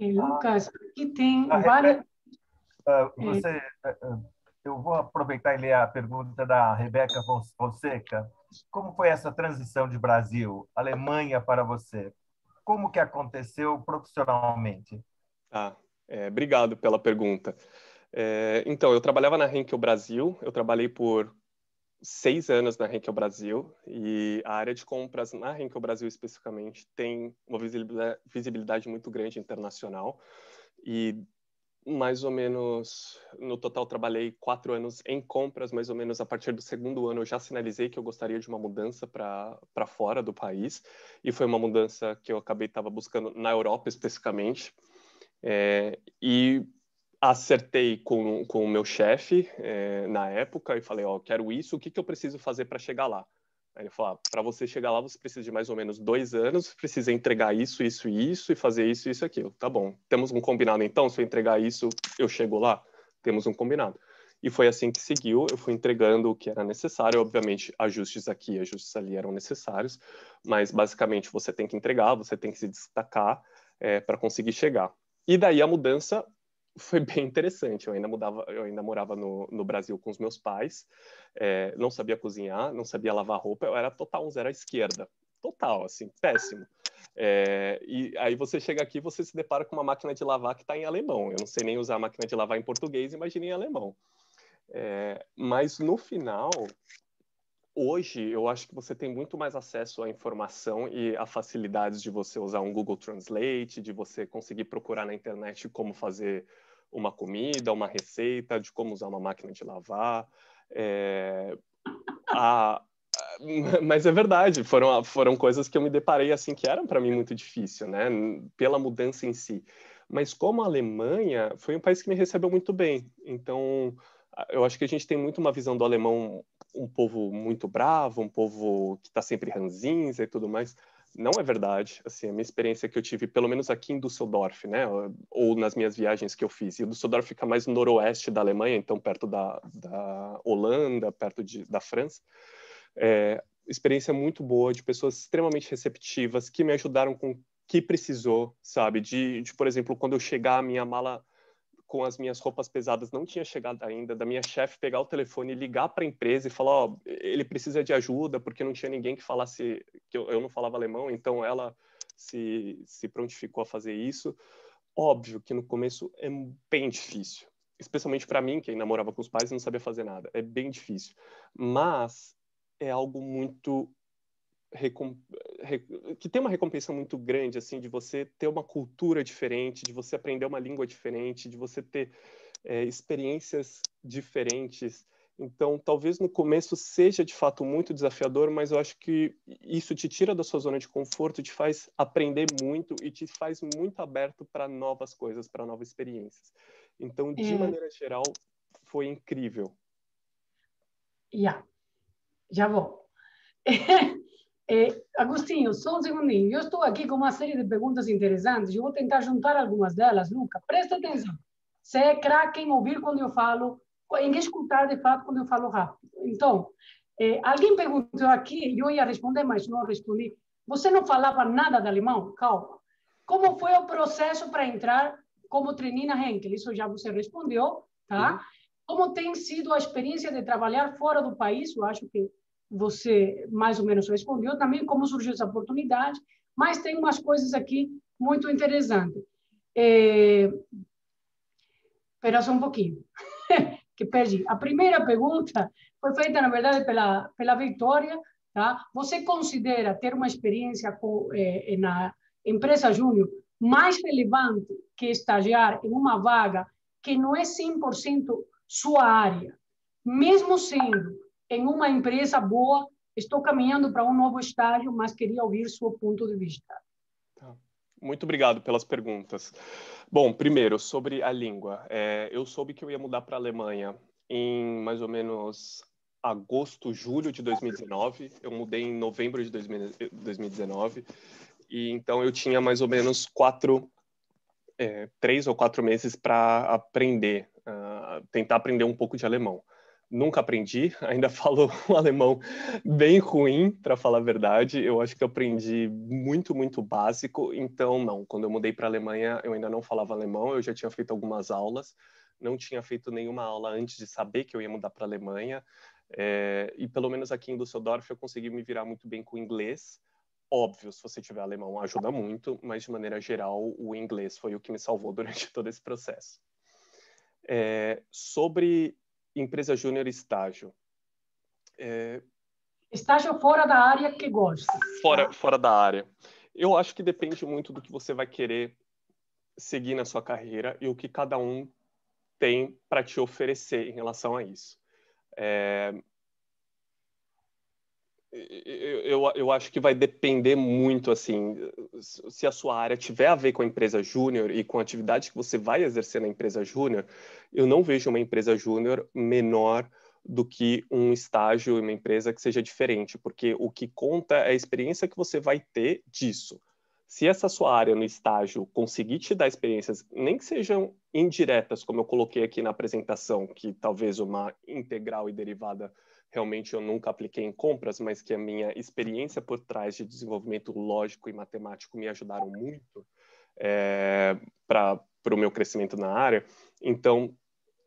Lucas, aqui tem ah, é, várias. É, ah, é. você, ah, eu vou aproveitar e ler a pergunta da Rebeca Fonseca. Como foi essa transição de Brasil, Alemanha para você? Como que aconteceu profissionalmente? Ah, é, obrigado pela pergunta. É, então, eu trabalhava na Henkel Brasil, eu trabalhei por seis anos na Henkel Brasil e a área de compras na Henkel Brasil especificamente tem uma visibilidade muito grande internacional e mais ou menos no total trabalhei quatro anos em compras mais ou menos a partir do segundo ano eu já sinalizei que eu gostaria de uma mudança para para fora do país e foi uma mudança que eu acabei estava buscando na Europa especificamente é, e acertei com, com o meu chefe é, na época e falei, ó, oh, quero isso, o que, que eu preciso fazer para chegar lá? Aí ele falou, ah, para você chegar lá, você precisa de mais ou menos dois anos, precisa entregar isso, isso e isso, e fazer isso, isso e aquilo. Tá bom, temos um combinado então, se eu entregar isso, eu chego lá? Temos um combinado. E foi assim que seguiu, eu fui entregando o que era necessário, obviamente ajustes aqui, ajustes ali eram necessários, mas basicamente você tem que entregar, você tem que se destacar é, para conseguir chegar. E daí a mudança foi bem interessante. Eu ainda mudava, eu ainda morava no, no Brasil com os meus pais, é, não sabia cozinhar, não sabia lavar roupa, eu era total um zero à esquerda, total, assim, péssimo. É, e aí você chega aqui, você se depara com uma máquina de lavar que está em alemão. Eu não sei nem usar a máquina de lavar em português, imagine em alemão. É, mas no final, hoje eu acho que você tem muito mais acesso à informação e a facilidades de você usar um Google Translate, de você conseguir procurar na internet como fazer uma comida, uma receita, de como usar uma máquina de lavar. É, a, mas é verdade, foram, foram coisas que eu me deparei assim que eram para mim muito difícil, né? Pela mudança em si. Mas como a Alemanha foi um país que me recebeu muito bem, então eu acho que a gente tem muito uma visão do alemão um povo muito bravo, um povo que está sempre ranzinza e tudo mais. Não é verdade. Assim, a minha experiência que eu tive, pelo menos aqui em Düsseldorf, né, ou nas minhas viagens que eu fiz, e Düsseldorf fica mais no noroeste da Alemanha, então perto da, da Holanda, perto de, da França. É, experiência muito boa de pessoas extremamente receptivas que me ajudaram com o que precisou, sabe? De, de por exemplo, quando eu chegar, a minha mala com as minhas roupas pesadas não tinha chegado ainda, da minha chefe pegar o telefone e ligar para a empresa e falar, ó, oh, ele precisa de ajuda, porque não tinha ninguém que falasse, que eu, eu não falava alemão, então ela se, se prontificou a fazer isso. Óbvio que no começo é bem difícil, especialmente para mim, que ainda morava com os pais e não sabia fazer nada, é bem difícil. Mas é algo muito eh, que tem uma recompensa muito grande assim de você ter uma cultura diferente, de você aprender uma língua diferente, de você ter é, experiências diferentes. Então, talvez no começo seja de fato muito desafiador, mas eu acho que isso te tira da sua zona de conforto, te faz aprender muito e te faz muito aberto para novas coisas, para novas experiências. Então, de é. maneira geral, foi incrível. Já, yeah. já vou. É, Agostinho, só um segundinho. Eu estou aqui com uma série de perguntas interessantes. Eu vou tentar juntar algumas delas, Luca. Presta atenção. Você é craque em ouvir quando eu falo, em escutar de fato quando eu falo rápido. Então, eh, alguém perguntou aqui, eu ia responder, mas não respondi. Você não falava nada de alemão? Calma. Como foi o processo para entrar como treinina Henkel? Isso já você respondeu, tá? Uhum. Como tem sido a experiência de trabalhar fora do país? Eu acho que você mais ou menos respondeu também como surgiu essa oportunidade, mas tem umas coisas aqui muito interessantes. É... Espera só um pouquinho, que perdi. A primeira pergunta foi feita, na verdade, pela, pela Vitória. Tá? Você considera ter uma experiência com, é, é, na empresa júnior mais relevante que estagiar em uma vaga que não é 100% sua área, mesmo sendo em uma empresa boa, estou caminhando para um novo estágio, mas queria ouvir seu ponto de vista. Tá. Muito obrigado pelas perguntas. Bom, primeiro, sobre a língua. É, eu soube que eu ia mudar para a Alemanha em mais ou menos agosto, julho de 2019. Eu mudei em novembro de 2019. E então eu tinha mais ou menos quatro, é, três ou quatro meses para aprender, uh, tentar aprender um pouco de alemão nunca aprendi, ainda falo um alemão bem ruim, para falar a verdade. Eu acho que eu aprendi muito, muito básico. Então, não, quando eu mudei para a Alemanha, eu ainda não falava alemão, eu já tinha feito algumas aulas, não tinha feito nenhuma aula antes de saber que eu ia mudar para a Alemanha. É, e pelo menos aqui em Düsseldorf eu consegui me virar muito bem com inglês. Óbvio, se você tiver alemão ajuda muito, mas de maneira geral o inglês foi o que me salvou durante todo esse processo. É, sobre empresa júnior estágio. É... Estágio fora da área que gosta. Fora, tá? fora da área. Eu acho que depende muito do que você vai querer seguir na sua carreira e o que cada um tem para te oferecer em relação a isso. É, eu, eu, acho que vai depender muito, assim, se a sua área tiver a ver com a empresa júnior e com a atividade que você vai exercer na empresa júnior, eu não vejo uma empresa júnior menor do que um estágio em uma empresa que seja diferente, porque o que conta é a experiência que você vai ter disso. Se essa sua área no estágio conseguir te dar experiências, nem que sejam indiretas, como eu coloquei aqui na apresentação, que talvez uma integral e derivada realmente eu nunca apliquei em compras, mas que a minha experiência por trás de desenvolvimento lógico e matemático me ajudaram muito é, eh, para o meu crescimento na área. Então,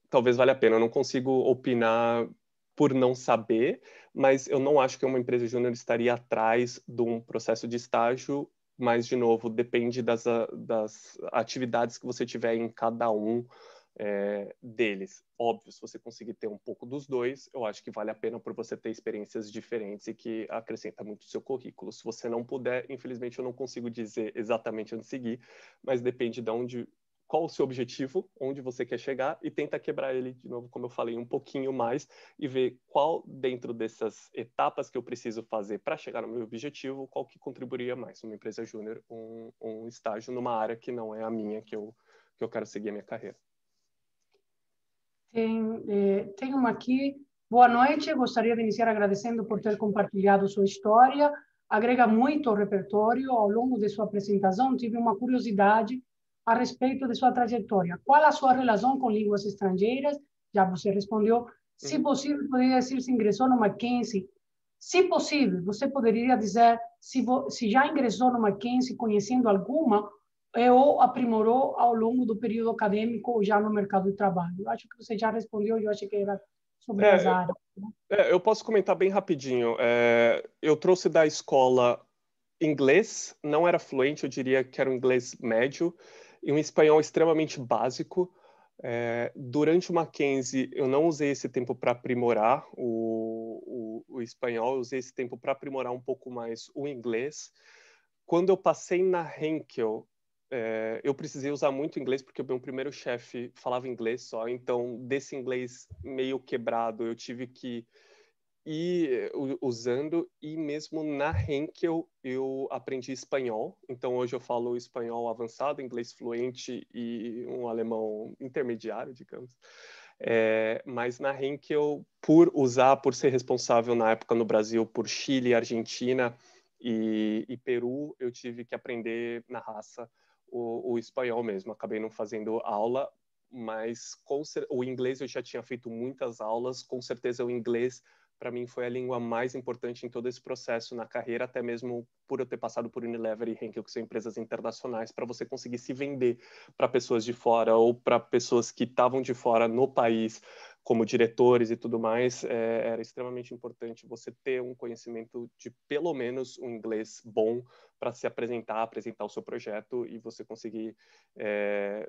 talvez valha a pena. Eu não consigo opinar por não saber, mas eu não acho que uma empresa júnior estaria atrás de um processo de estágio, mas, de novo, depende das, ah, das atividades que você tiver em cada um é, deles. Óbvio, se você conseguir ter um pouco dos dois, eu acho que vale a pena por você ter experiências diferentes e que acrescenta muito o seu currículo. Se você não puder, infelizmente eu não consigo dizer exatamente onde seguir, mas depende de onde qual o seu objetivo, onde você quer chegar e tenta quebrar ele de novo, como eu falei, um pouquinho mais e ver qual dentro dessas etapas que eu preciso fazer para chegar no meu objetivo, qual que contribuiria mais, uma empresa júnior, um, um estágio numa área que não é a minha, que eu, que eu quero seguir a minha carreira. Tem, eh, tem uma aqui. Boa noite, gostaria de iniciar agradecendo por ter compartilhado sua história. Agrega muito ao repertório. Ao longo de sua apresentação, tive uma curiosidade a respeito de sua trajetória. Qual a sua relação com línguas estrangeiras? Já você respondeu. Se uhum. possível, poderia dizer se ingressou no Mackenzie. Se possível, você poderia dizer se, se já ingressou no Mackenzie conhecendo alguma é, ou aprimorou ao longo do período acadêmico ou já no mercado de trabalho? acho que você já respondeu, eu achei que era sobre é, as áreas. É, eu posso comentar bem rapidinho. É, eu trouxe da escola inglês, não era fluente, eu diria que era um inglês médio, e um espanhol extremamente básico. É, durante o Mackenzie, eu não usei esse tempo para aprimorar o, o, o, espanhol, eu usei esse tempo para aprimorar um pouco mais o inglês. Quando eu passei na Henkel, é, eu precisei usar muito inglês porque o meu primeiro chefe falava inglês só, então desse inglês meio quebrado eu tive que ir eh, usando e mesmo na Henkel eu aprendi espanhol, então hoje eu falo espanhol avançado, inglês fluente e um alemão intermediário, digamos. É, mas na Henkel, por usar, por ser responsável na época no Brasil por Chile, Argentina e, e Peru, eu tive que aprender na raça o, o espanhol mesmo. Acabei não fazendo aula, mas com o inglês eu já tinha feito muitas aulas, com certeza o inglês para mim foi a língua mais importante em todo esse processo na carreira, até mesmo por eu ter passado por Unilever e Henkel, que são empresas internacionais, para você conseguir se vender para pessoas de fora ou para pessoas que estavam de fora no país, como diretores e tudo mais, é, era extremamente importante você ter um conhecimento de pelo menos um inglês bom para se apresentar, apresentar o seu projeto e você conseguir é,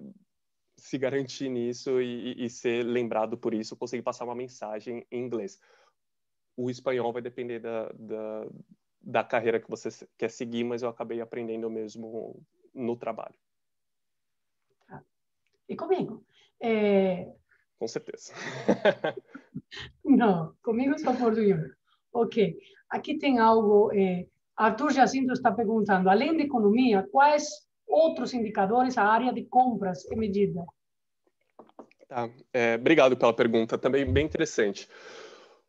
se garantir nisso e, e, ser lembrado por isso, conseguir passar uma mensagem em inglês. O espanhol vai depender da, da, da carreira que você quer seguir, mas eu acabei aprendendo mesmo no trabalho. Tá. E comigo? É, com certeza. Não, comigo só dinheiro. Ok, aqui tem algo. Eh, Arthur Jacinto está perguntando: além de economia, quais outros indicadores a área de compras é medida? Tá, é, obrigado pela pergunta, também bem interessante.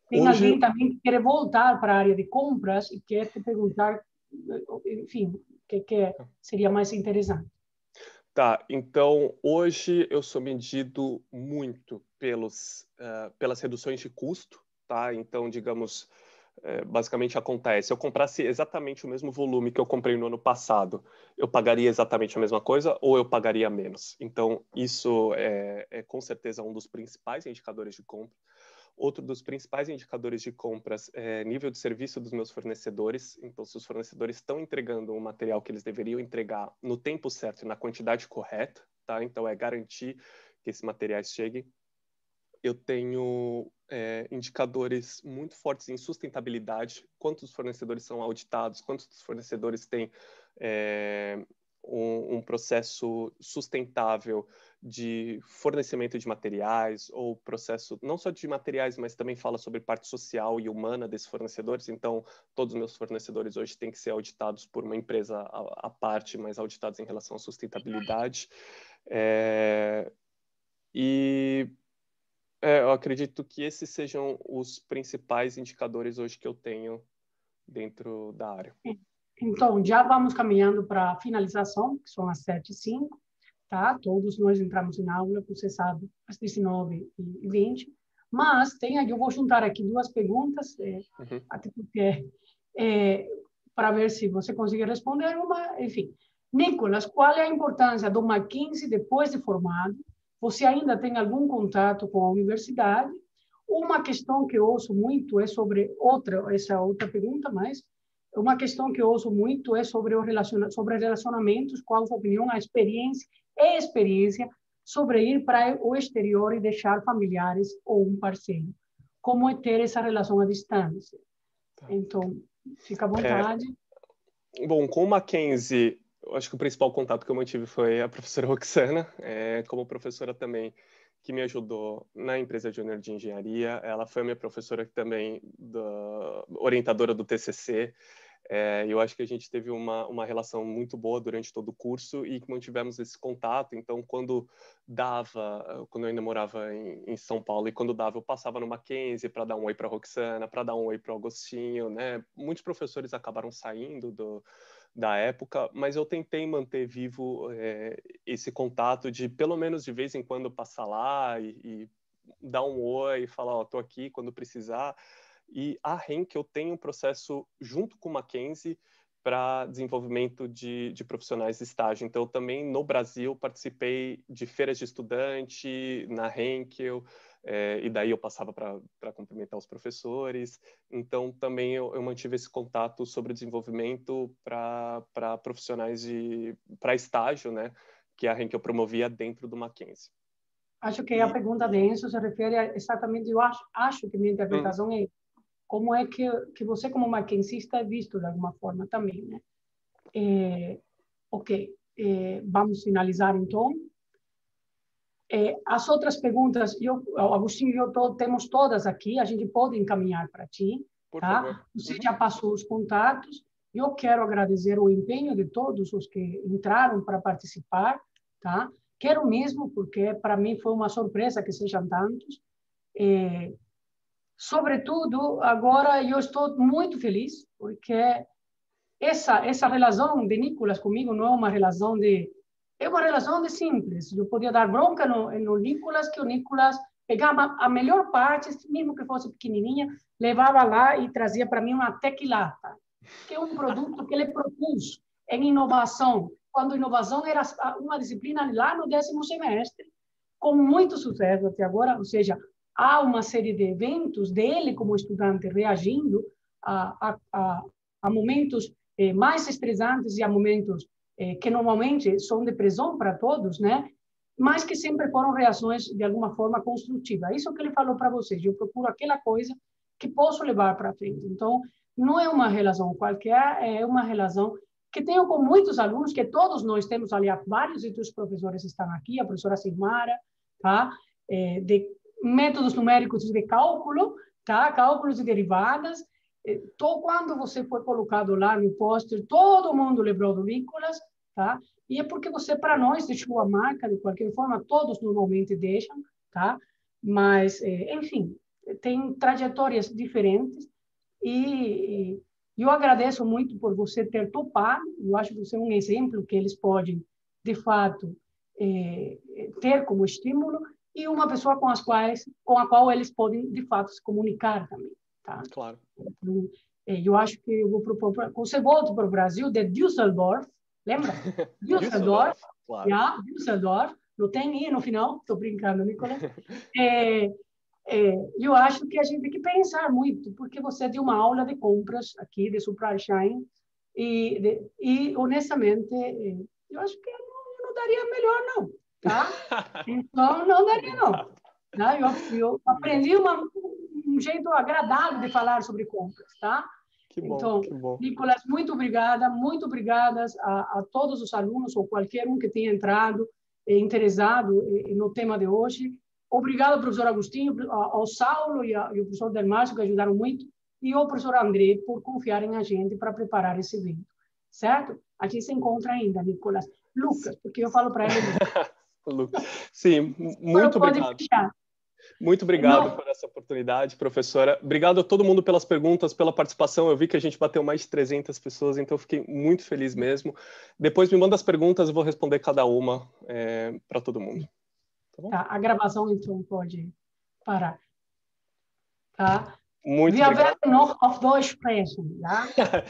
Tem Hoje... alguém também que quer voltar para a área de compras e quer te perguntar, eh, enfim, o que, que tá. seria mais interessante. Tá, então hoje eu sou medido muito pelos, uh, pelas reduções de custo, tá? Então, digamos, eh, basicamente acontece, se eu comprasse exatamente o mesmo volume que eu comprei no ano passado, eu pagaria exatamente a mesma coisa ou eu pagaria menos? Então, isso é, é com certeza um dos principais indicadores de compra. Outro dos principais indicadores de compras é nível de serviço dos meus fornecedores. Então, se os fornecedores estão entregando o material que eles deveriam entregar no tempo certo e na quantidade correta, tá? Então, é garantir que esses materiais cheguem. Eu tenho é, indicadores muito fortes em sustentabilidade, quantos fornecedores são auditados, quantos fornecedores têm é, um, um, processo sustentável de fornecimento de materiais ou processo não só de materiais, mas também fala sobre parte social e humana desses fornecedores. Então, todos os meus fornecedores hoje têm que ser auditados por uma empresa à, parte, mas auditados em relação à sustentabilidade. É, e é, eu acredito que esses sejam os principais indicadores hoje que eu tenho dentro da área. Então, já vamos caminhando para a finalização, que são as sete e cinco, tá? Todos nós entramos em aula, você sabe, às 19 e 20 Mas tem aqui, eu vou juntar aqui duas perguntas, é, uhum. até porque, é, para ver se você consegue responder uma, enfim. Nicolas, qual é a importância do Mackenzie depois de formado? Você ainda tem algum contato com a universidade? Uma questão que eu ouço muito é sobre outra, essa outra pergunta, mas uma questão que eu ouço muito é sobre, o relaciona sobre relacionamentos, qual a opinião, a experiência e experiência sobre ir para o exterior e deixar familiares ou um parceiro. Como é ter essa relação à distância? Tá. Então, fica à é. vontade. É, bom, com o Mackenzie, acho que o principal contato que eu mantive foi a professora Roxana, é, como professora também que me ajudou na empresa júnior de engenharia. Ela foi minha professora também, orientadora do TCC. É, eu acho que a gente teve uma, uma relação muito boa durante todo o curso e que mantivemos esse contato. Então, quando dava, quando eu ainda morava em, em São Paulo, e quando dava, eu passava no Mackenzie para dar um oi para Roxana, para dar um oi para Agostinho. Né? Muitos professores acabaram saindo do, da época, mas eu tentei manter vivo é, esse contato de, pelo menos de vez em quando, passar lá e, e dar um oi, falar: Ó, oh, aqui quando precisar e a Henk eu tenho um processo junto com o Mackenzie para desenvolvimento de, de, profissionais de estágio. Então, também no Brasil, participei de feiras de estudante, na Henkel, é, eh, e daí eu passava para cumprimentar os professores. Então, também eu, eu mantive esse contato sobre desenvolvimento para profissionais de para estágio, né, que é a Henkel promovia dentro do Mackenzie. Acho que a pergunta de Enzo se refere exatamente, eu acho, acho que minha interpretação hum. é como é que, que você, como maquensista, é visto de alguma forma também, né? É, ok, é, vamos finalizar então. É, as outras perguntas, eu, Agostinho e eu temos todas aqui, a gente pode encaminhar para ti, Por tá? Favor. Você uhum. já passou os contatos. Eu quero agradecer o empenho de todos os que entraram para participar, tá? Quero mesmo, porque para mim foi uma surpresa que sejam tantos. É, sobretudo agora eu estou muito feliz porque essa essa relação de Nicolas comigo não é uma relação de é uma relação de simples eu podia dar bronca no, no Nicolas que o Nicolas pegava a melhor parte mesmo que fosse pequenininha levava lá e trazia para mim uma tequilata que é um produto que ele propôs em inovação quando inovação era uma disciplina lá no décimo semestre com muito sucesso até agora ou seja há uma série de eventos dele como estudante reagindo a, a, a, a momentos eh, mais estressantes e a momentos eh, que normalmente são de pressão para todos, né? Mas que sempre foram reações de alguma forma construtiva. Isso que ele falou para vocês, eu procuro aquela coisa que posso levar para frente. Então, não é uma relação qualquer, é uma relação que tenho com muitos alunos, que todos nós temos, aliás, vários dos professores estão aqui, a professora Silmara, tá? É, de métodos numéricos de cálculo, tá? Cálculos de derivadas. Então, quando você foi colocado lá no pôster, todo mundo lembrou do Nicolas, tá? E é porque você, para nós, deixou a marca, de qualquer forma, todos normalmente deixam, tá? Mas, eh, enfim, tem trajetórias diferentes e, eu agradeço muito por você ter topado. Eu acho que você é um exemplo que eles podem, de fato, eh, ter como estímulo e uma pessoa com as quais com a qual eles podem de fato se comunicar também tá claro então, eh, eu acho que eu vou propor pra, você volta para o Brasil de Düsseldorf lembra Düsseldorf claro. yeah, Düsseldorf não tem i no final estou brincando Nicolás é, é, eu acho que a gente tem que pensar muito porque você é deu uma aula de compras aqui de supply chain e, de, e honestamente eh, eu acho que eu não, eu não daria melhor não Tá? Então, não daria, não. É tá? Eu, eu aprendi uma, um jeito agradável de falar sobre compras, tá? Que bom, então, que bom. Nicolas, muito obrigada, muito obrigadas a, a, todos os alunos ou qualquer um que tenha entrado e interessado no tema de hoje. Obrigado, professor Agostinho, ao Saulo e, ao professor Delmárcio, que ajudaram muito, e ao professor André por confiar em a gente para preparar esse evento, certo? A gente se encontra ainda, Nicolas. Lucas, porque eu falo para ele. Lu. Sim, muito obrigado. Muito obrigado Não. por essa oportunidade, professora. Obrigado a todo mundo pelas perguntas, pela participação. Eu vi que a gente bateu mais de 300 pessoas, então fiquei muito feliz mesmo. Depois me manda as perguntas, eu vou responder cada uma é, para todo mundo. Tá tá, a gravação então pode parar. Tá? Muito Wir obrigado. werden noch auf Deutsch sprechen, ja?